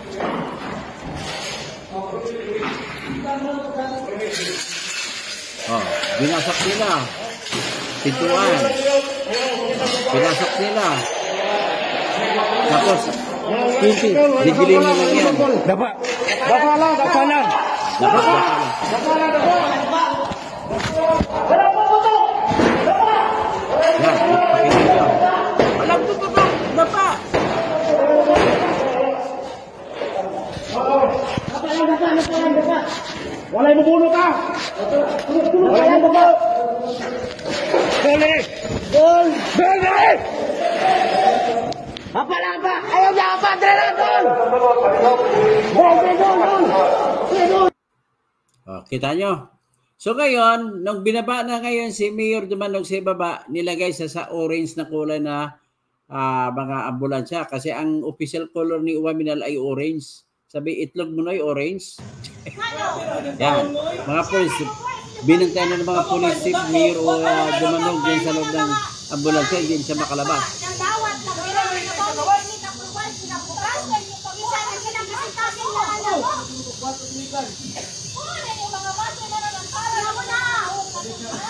Oh, binasok nila. Pintuan. Binasak nila. Tapos, kunti. Digiling nila yan. Dapat. Dapat lang, dapat lang. Dapat lang. Dapat lang, dapat lang. Ano pa ang baba? Walay mabuno ka! Tulog-tulog ka ang baba! Bele! Gol! Bele! Apa na ba? Ayaw niya ka pa! Dre gol! Bele, Oh, kita nyo? So ngayon, nung binaba na ngayon si Mayor Dumanog sa ibaba, nilagay sa sa orange na kulay na uh, mga ambulansya kasi ang official color ni Uwaminal ay orange. Sabi, itlog mo na yung orange. Ano? Yan. Mga police, binantay na ng mga police, mayor o uh, dumanog din sa loob ng ambulansya, hindi siya makalabas.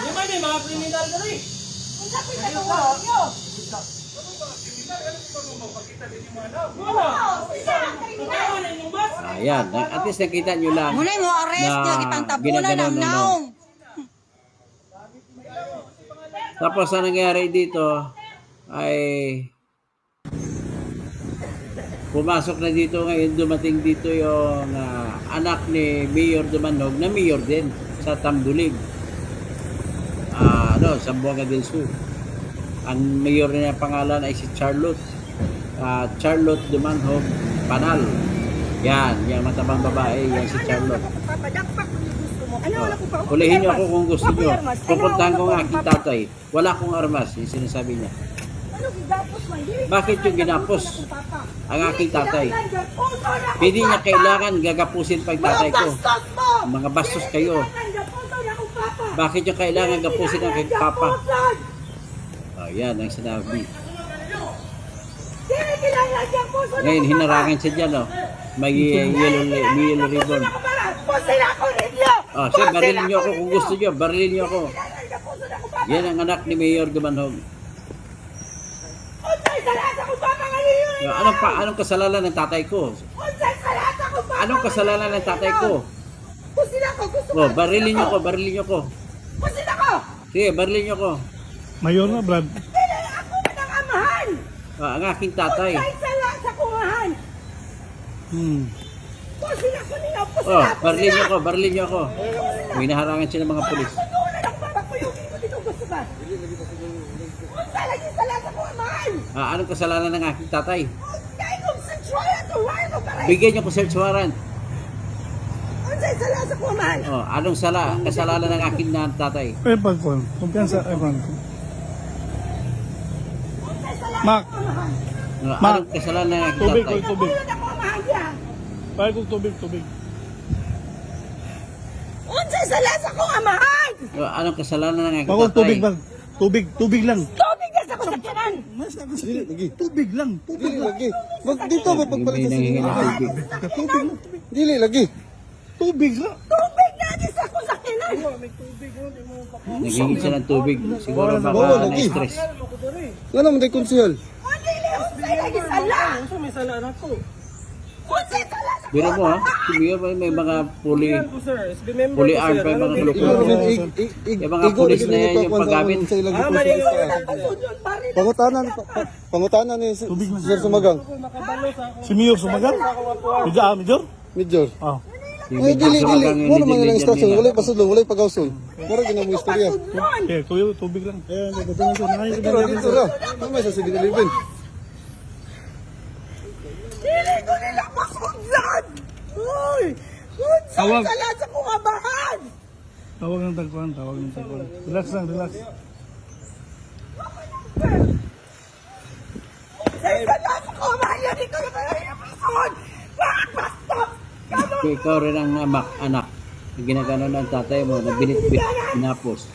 Yung may mga kriminal na rin. Ang kapit na ito. Ayan, at least nakita nyo lang. Muli mo, arrest na, niya, kitang tapunan ng naong. Tapos ang nangyari dito ay pumasok na dito ngayon, dumating dito yung uh, anak ni Mayor Dumanog na Mayor din sa Tambulig. Uh, ano, Buanga del Sur. Ang mayor niya pangalan ay si Charlotte uh, Charlotte Dumanhog Panal. Yan, yung matabang babae, yan si Charlotte. Ano, oh, hulihin niyo ako kung gusto niyo. Ano, Pupuntahan ko nga aking tatay. Wala akong armas, yung sinasabi niya. Ano, Bakit yung ginapos ang aking tatay? Hindi niya kailangan gagapusin pag tatay ko. Mga bastos kayo. Bakit yung kailangan gapusin ang kay papa? Ayan ang sinabi. Ngayon, hinarangin siya dyan, oh. May yellow, yellow ribbon. Ah, siya, barilin niyo ako kung eh. gusto niyo. Barilin niyo ako. Eh. Yan ang anak ni Mayor Gumanhog. Ah, anong, pa, anong kasalanan ng tatay ko? Anong kasalanan ng tatay ko? Kusin ako, gusto ko. Oh, barilin niyo ko, barilin niyo ko. Kusin ako! Sige, barilin niyo ko. Mayor na, Brad. Pero ako na ang amahan. Ah, ang aking tatay. Kung sila sa kungahan. Hmm. Kung sila ko nila, po sila, oh, po barlin sila. ako, barlin niyo ako. May naharangan sila mga pulis. Wala ko doon, ko dito gusto ba? Kung sila sala sa kungahan. Ah, anong kasalanan ng aking tatay? Bigyan niyo ko search warrant. Unsay sala sa kumahal? Oh, anong sala? Kasalanan ng aking nan tatay. Eh, pagkon. Kumpiyansa, eh, pagkon. Mak. Ano, Mak. Kasalanan na Tubig, tubig, tubig. Pare kong tubig, tubig. Unsay sala sa kong amahan? Ano, anong kasalanan na nga kita? tubig bang? Tubig, tubig lang. Tubig lang sa kusakyanan. Mas na kusakyanan. Tubig lang, tubig lagi. Wag dito ba pagbalik sa sinigin? Tubig Dili lagi. Tubig ra. Ayan na. Nagigit siya ng tubig. Siguro baka na-stress. Ano naman tayo konsyal. Hindi, Leonsay, nagisala. May sala na ko. Biro mo ha, sabihin mo may mga puli puli arm pa ano mga kalukulukulo. Yung mga pulis na yan yung paggamit. Ah, pangutanan, pangutanan ano ni Sir Sumagang. Si Mio Sumagang? Medyo, Major? Major. Oh. Ano Ay, dili, dili. Wala man lang instruction. Wala pa sulong, wala pa kausul. Mura gina mo istorya. Eh, tuyo, tubig lang. Eh, gabutan ko. Ay, dito ra, dito ra. Ano sa sige libin? Dili ko nila pasugdan. Hoy! Tawag ka lang sa kumabahan. Tawag ng tagpuan, tawag ng tagpuan. Relax lang, relax. Sa isa lang sa kumabahan, hindi ko na kaya yung Bakit basta? Ikaw rin ang amak, anak. Ang ginagano ng tatay mo, na binitbit, binapos.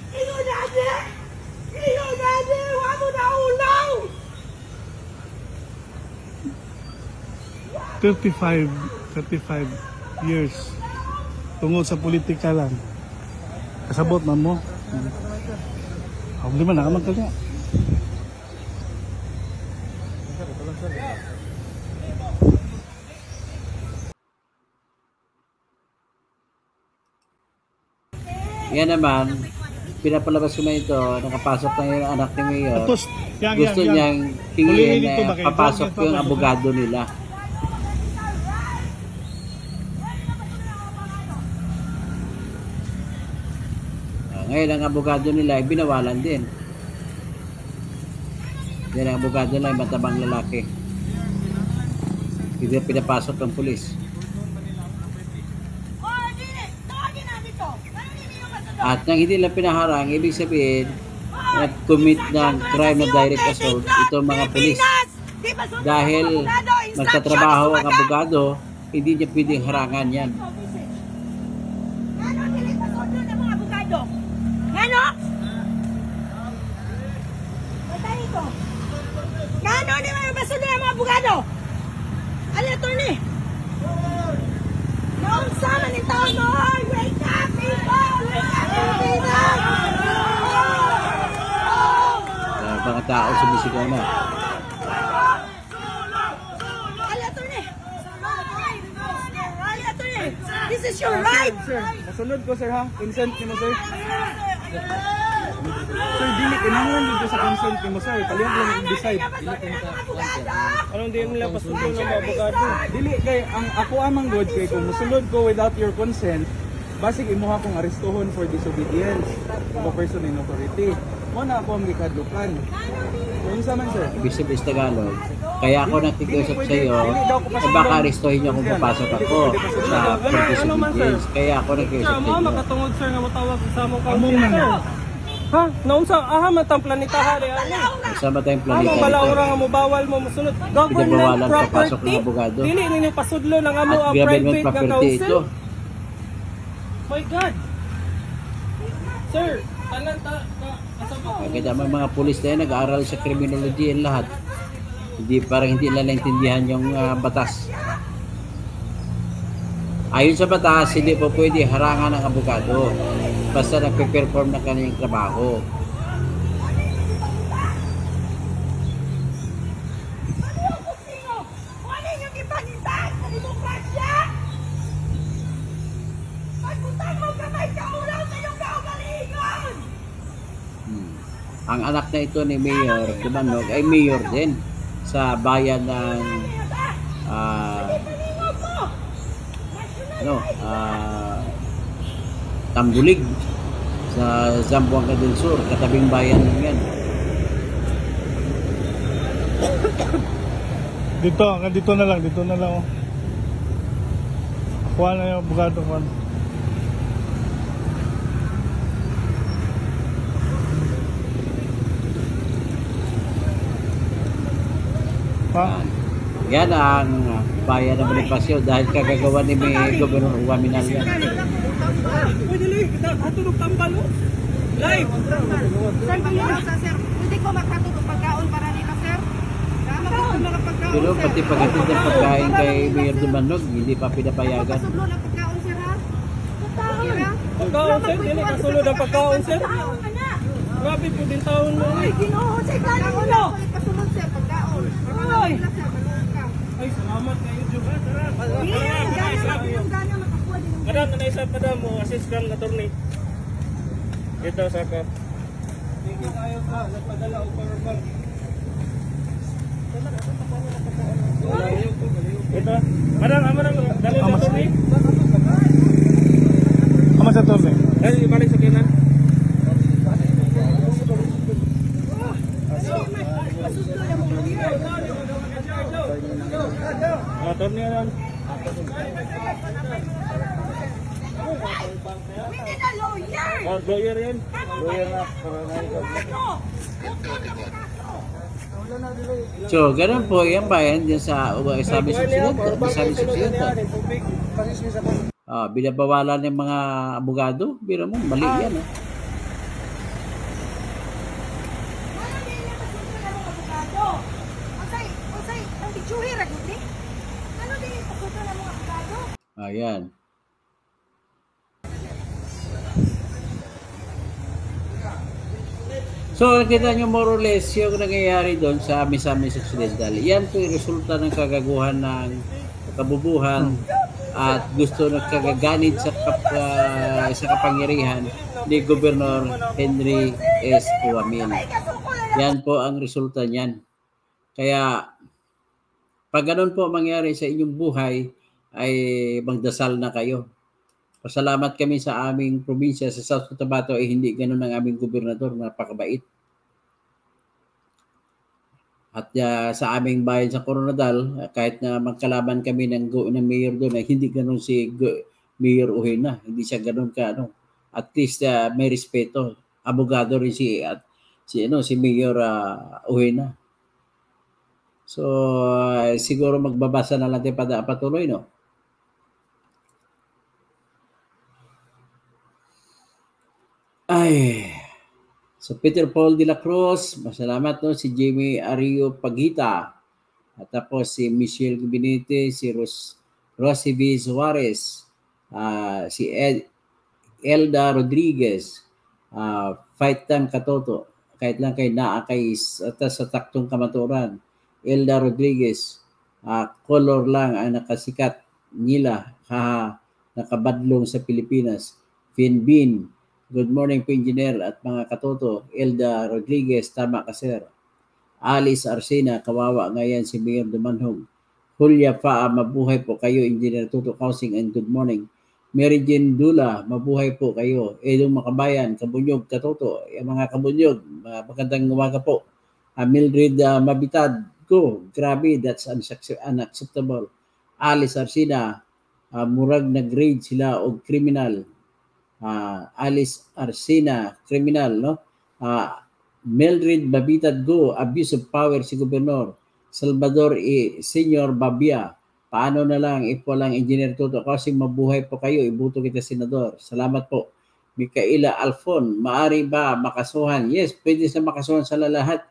Thirty-five, thirty-five years tungkol sa politika lang. Kasabot man mo. Ako hmm. oh, naman nakamang kanya. Sir, Yan naman, pinapalabas ko na ito, nakapasok na yung anak ni Mayor. Tapos, yan, Gusto yan, niyang tingin na papasok yan, yung abogado nila. Ah, ngayon, ang abogado nila ay binawalan din. Yan ang abogado nila ay matabang lalaki. Hindi pinapasok ng pulis. At nang hindi lang pinaharang, ibig sabihin, nag-commit ng crime na direct assault itong mga polis. Dahil magtatrabaho ang abogado, hindi niya pwedeng harangan yan. tao sumisigaw na. This is your right! Sir, masunod ko sir ha. Consent ni mo sir. Sir, dili kinahanglan dito sa consent ni mo sir. Kaliyang lang decide. Anong din mo lang pasunod ng abogado? Dili kay ang ako amang god kay kung musulod ko without your consent, basig imuha kong arestohon for disobedience of person in authority mo na ako ang gikadukan. Kung sa man sir? Ibig sabihin sa Tagalog, kaya ako nagtikusap eh, sa iyo, eh baka arestohin niyo kung papasok ako sa purpose ano, ano of Kaya ako nagtikusap sa iyo. Makatungod sir nga matawag sa mo ka. Among na. Ha? Naunsa aha matang planeta ha di eh, ani. Sa matang planeta. Amo bala ora mo, bawal mo musulod. Government property. Dili ninyo pasudlo ng amo ang private nga council. My God. Sir, tanan ta, ta kaya mo mga pulis na nag-aaral sa criminology and lahat. Hindi, parang hindi nila naintindihan yung uh, batas. Ayon sa batas, hindi po pwede harangan ng abogado basta nag perform na kanyang trabaho. anak na ito ni Mayor Kumanog ay Mayor din sa bayan ng uh, ano, uh, Tambulig sa Zamboanga del Sur, katabing bayan ng yan. dito, dito na lang, dito na lang. Oh. Kuha na yung bugado, kuha Pa? Yan ang bayan ng Bonifacio dahil kagagawa ni may Gobernador Waminal yan. Katulog tambalo? Oh. Live! Sir, pwede ko makatulog pagkaon para nila, sir? na Pero pati pagkatid ng pagkain kay Mayor Dumanog, hindi pa pinapayagan. Pagkasunod ng pagkaon, sir, ha? Pagkaon, sir? Hindi kasunod ang pagkaon, sir? Grabe po din taon mo. Ay, ginoo, sir, kaya mo! Oy! Ay, salamat kayo, Joe. Tara, tara. Yeah, gana na makakuha din. Madam, na isa pa mo, assist kang attorney. Ito, saka. Thank you kayo ka, nagpadala o power Ito, madam, ah, amo na, dali na attorney. Amo sa attorney. Dali, balik sa kinan. lawyer yan. Lawyer na. So, ganun po yan ba yan dyan sa uh, Islamic Subsidente? Islamic Subsidente. Ah, binabawalan ng mga abogado, biro mo, mali ah. yan. Eh. Ayan. So nakita nyo more or less yung nangyayari doon sa Misamis Occidental. Yan po yung resulta ng kagaguhan ng kabubuhan at gusto ng kagaganid sa, kap, uh, sa kapangyarihan ni Gobernador Henry S. Guamin. Yan po ang resulta niyan. Kaya pag ganun po mangyari sa inyong buhay ay magdasal na kayo Pasalamat kami sa aming probinsya sa South Cotabato ay eh, hindi ganun ang aming gobernador, napakabait. At uh, sa aming bayan sa Coronadal, ah, kahit na magkalaban kami ng, ng mayor doon, ay eh, hindi ganun si Go, Mayor Uhena, hindi siya ganun ka ano. At least uh, may respeto. Abogado rin si at si ano si Mayor uh, Uhena. So uh, siguro magbabasa na lang tayo pa, patuloy no. Ay, so Peter Paul de la Cruz, masalamat no, si Jamie Ario Pagita, at tapos si Michelle Gubinete, si Ros Rosy B. Suarez, uh, si Ed, Elda Rodriguez, uh, Fight Tang Katoto, kahit lang kay naa kay at sa taktong kamaturan, Elda Rodriguez, uh, color lang ang nakasikat nila, ha, nakabadlong sa Pilipinas, Finbin, Good morning po engineer at mga katoto. Elda Rodriguez, tama ka sir. Alice Arsina, kawawa ngayon si Mayor Dumanhog. Julia Faa, mabuhay po kayo Engineer Toto Housing and good morning. Mary Jane Dula, mabuhay po kayo. Edong Makabayan, Kabunyog, Katoto, eh, mga Kabunyog, magandang umaga po. Mildred uh, ah, Mabitad, ko, grabe, that's unacceptable. Alice Arsina, uh, ah, murag nag-grade sila o criminal uh, Alice Arsina, criminal, no? Uh, ah, Mildred Babitat Go, abuse of power si Gobernador. Salvador E. Senior Babia, paano na lang if walang Engineer Toto kasi mabuhay po kayo, ibuto kita Senador. Salamat po. Mikaela Alfon, maari ba makasuhan? Yes, pwede sa makasuhan sa lahat.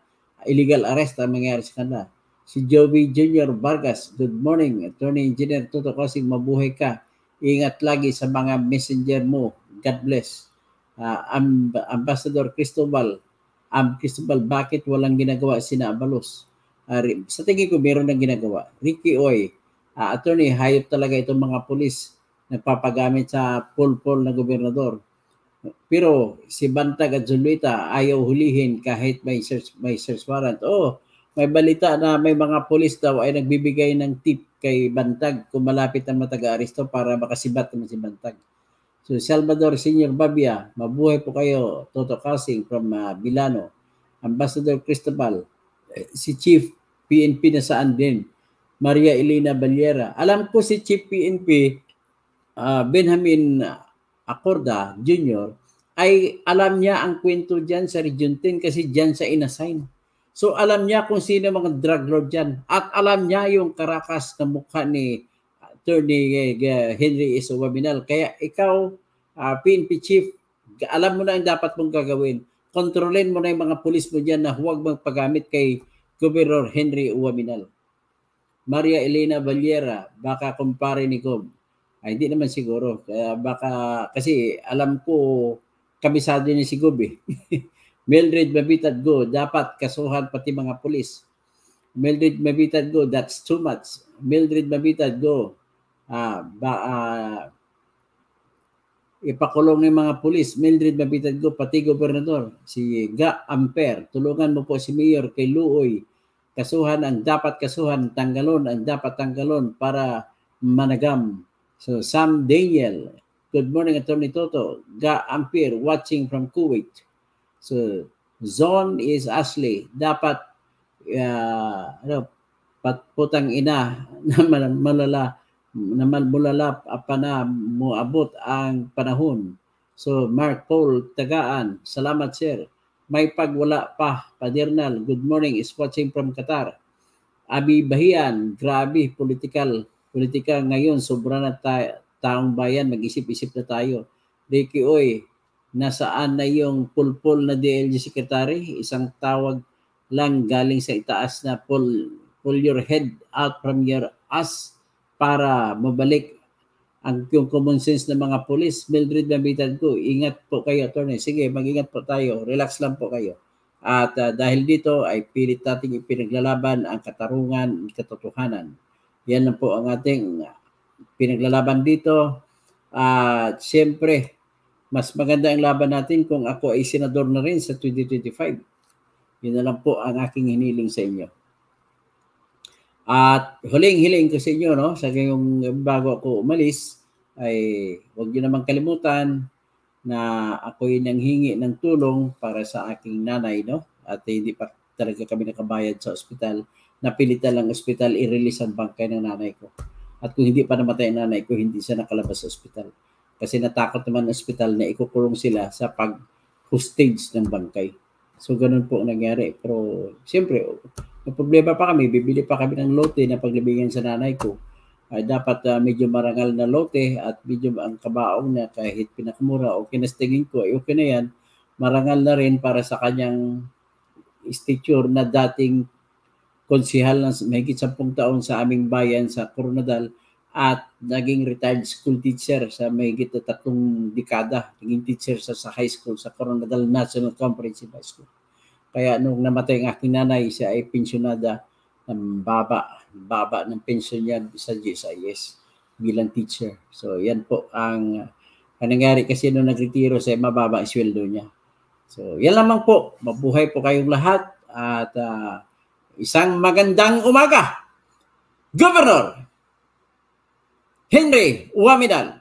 Illegal arrest ang mangyari sa kanila. Si Joby Junior Vargas, good morning. Attorney Engineer Toto Kosing, mabuhay ka. Ingat lagi sa mga messenger mo God bless. Uh, ah, Amb- Ambassador Cristobal, Am Cristobal, bakit walang ginagawa si Abalos? Uh, sa tingin ko, meron ng ginagawa. Ricky Oy, uh, attorney, hayop talaga itong mga polis nagpapagamit sa pulpol na gobernador. Pero si Bantag at Zuluita ayaw hulihin kahit may search, may search warrant. Oh, may balita na may mga polis daw ay nagbibigay ng tip kay Bantag kung malapit ang mataga-aristo para makasibat naman si Bantag. So Salvador Senior Babia, mabuhay po kayo. Toto Kasing from uh, ah, Bilano. Ambassador Cristobal, eh, si Chief PNP na saan din. Maria Elena Baliera. Alam ko si Chief PNP uh, ah, Benjamin Acorda Jr. ay alam niya ang kwento dyan sa Region 10 kasi dyan sa inassign. So alam niya kung sino mga drug lord dyan. At alam niya yung karakas na mukha ni attorney uh, Henry is Wabinal. Kaya ikaw, uh, ah, PNP Chief, alam mo na ang dapat mong gagawin. Kontrolin mo na yung mga pulis mo dyan na huwag magpagamit kay Governor Henry Uwaminal. Maria Elena Valera, baka kumpare ni Gov. Ay, ah, hindi naman siguro. Kaya baka, kasi alam ko, kamisado niya si Gov eh. Mildred Mabitad Go, dapat kasuhan pati mga pulis. Mildred Mabitad Go, that's too much. Mildred Mabitad Go, ah, ba, ah, ipakulong ng mga pulis. Mildred Mabitad ko, pati gobernador, si Ga Amper, tulungan mo po si Mayor kay Luoy. Kasuhan ang dapat kasuhan, tanggalon ang dapat tanggalon para managam. So Sam Daniel, good morning Attorney Toto. Ga Amper, watching from Kuwait. So zone is Ashley. Dapat uh, ano, patputang ina na malala na malbulalap pana moabot ang panahon. So Mark Paul Tagaan, salamat sir. May pagwala pa, Padernal. Good morning, is watching from Qatar. Abi Bahian, grabe, political. Politika ngayon, sobra na ta- taong bayan, mag-isip-isip na tayo. Ricky Oy, nasaan na yung pulpul na DLG Secretary? Isang tawag lang galing sa itaas na pull, pull your head out from your ass para mabalik ang yung common sense ng mga polis. Mildred Namitan ko, ingat po kayo, attorney. Sige, mag-ingat po tayo. Relax lang po kayo. At uh, dahil dito ay pilit nating ipinaglalaban ang katarungan at katotohanan. Yan lang po ang ating pinaglalaban dito. At uh, siyempre, mas maganda ang laban natin kung ako ay senador na rin sa 2025. Yun na lang po ang aking hiniling sa inyo. At huling-hiling ko sa inyo, no, sa ngayong bago ako umalis, ay huwag niyo namang kalimutan na ako ako'y nanghingi ng tulong para sa aking nanay, no? At hindi pa talaga kami nakabayad sa ospital. Napilitan lang ospital, i-release ang bangkay ng nanay ko. At kung hindi pa namatay ang nanay ko, hindi siya nakalabas sa ospital. Kasi natakot naman ang ospital na ikukulong sila sa pag-hostage ng bangkay. So, ganun po nangyari. Pero, siyempre, may problema pa kami. Bibili pa kami ng lote na paglibigyan sa nanay ko. Ay dapat uh, medyo marangal na lote at medyo ang kabaong na kahit pinakamura o okay kinastingin ko, ay okay na yan. Marangal na rin para sa kanyang stature na dating konsihal ng mahigit 10 taon sa aming bayan sa Coronadal at naging retired school teacher sa may gito tatlong dekada. Naging teacher sa, sa high school sa Coronadal National Comprehensive High School. Kaya nung namatay ang aking nanay, siya ay pensionada ng baba, baba ng pension niya sa GSIS bilang teacher. So yan po ang, ang nangyari kasi nung nagretiro siya, mababa ang sweldo niya. So yan lamang po. Mabuhay po kayong lahat at uh, isang magandang umaga, Governor! 헨리 우아미단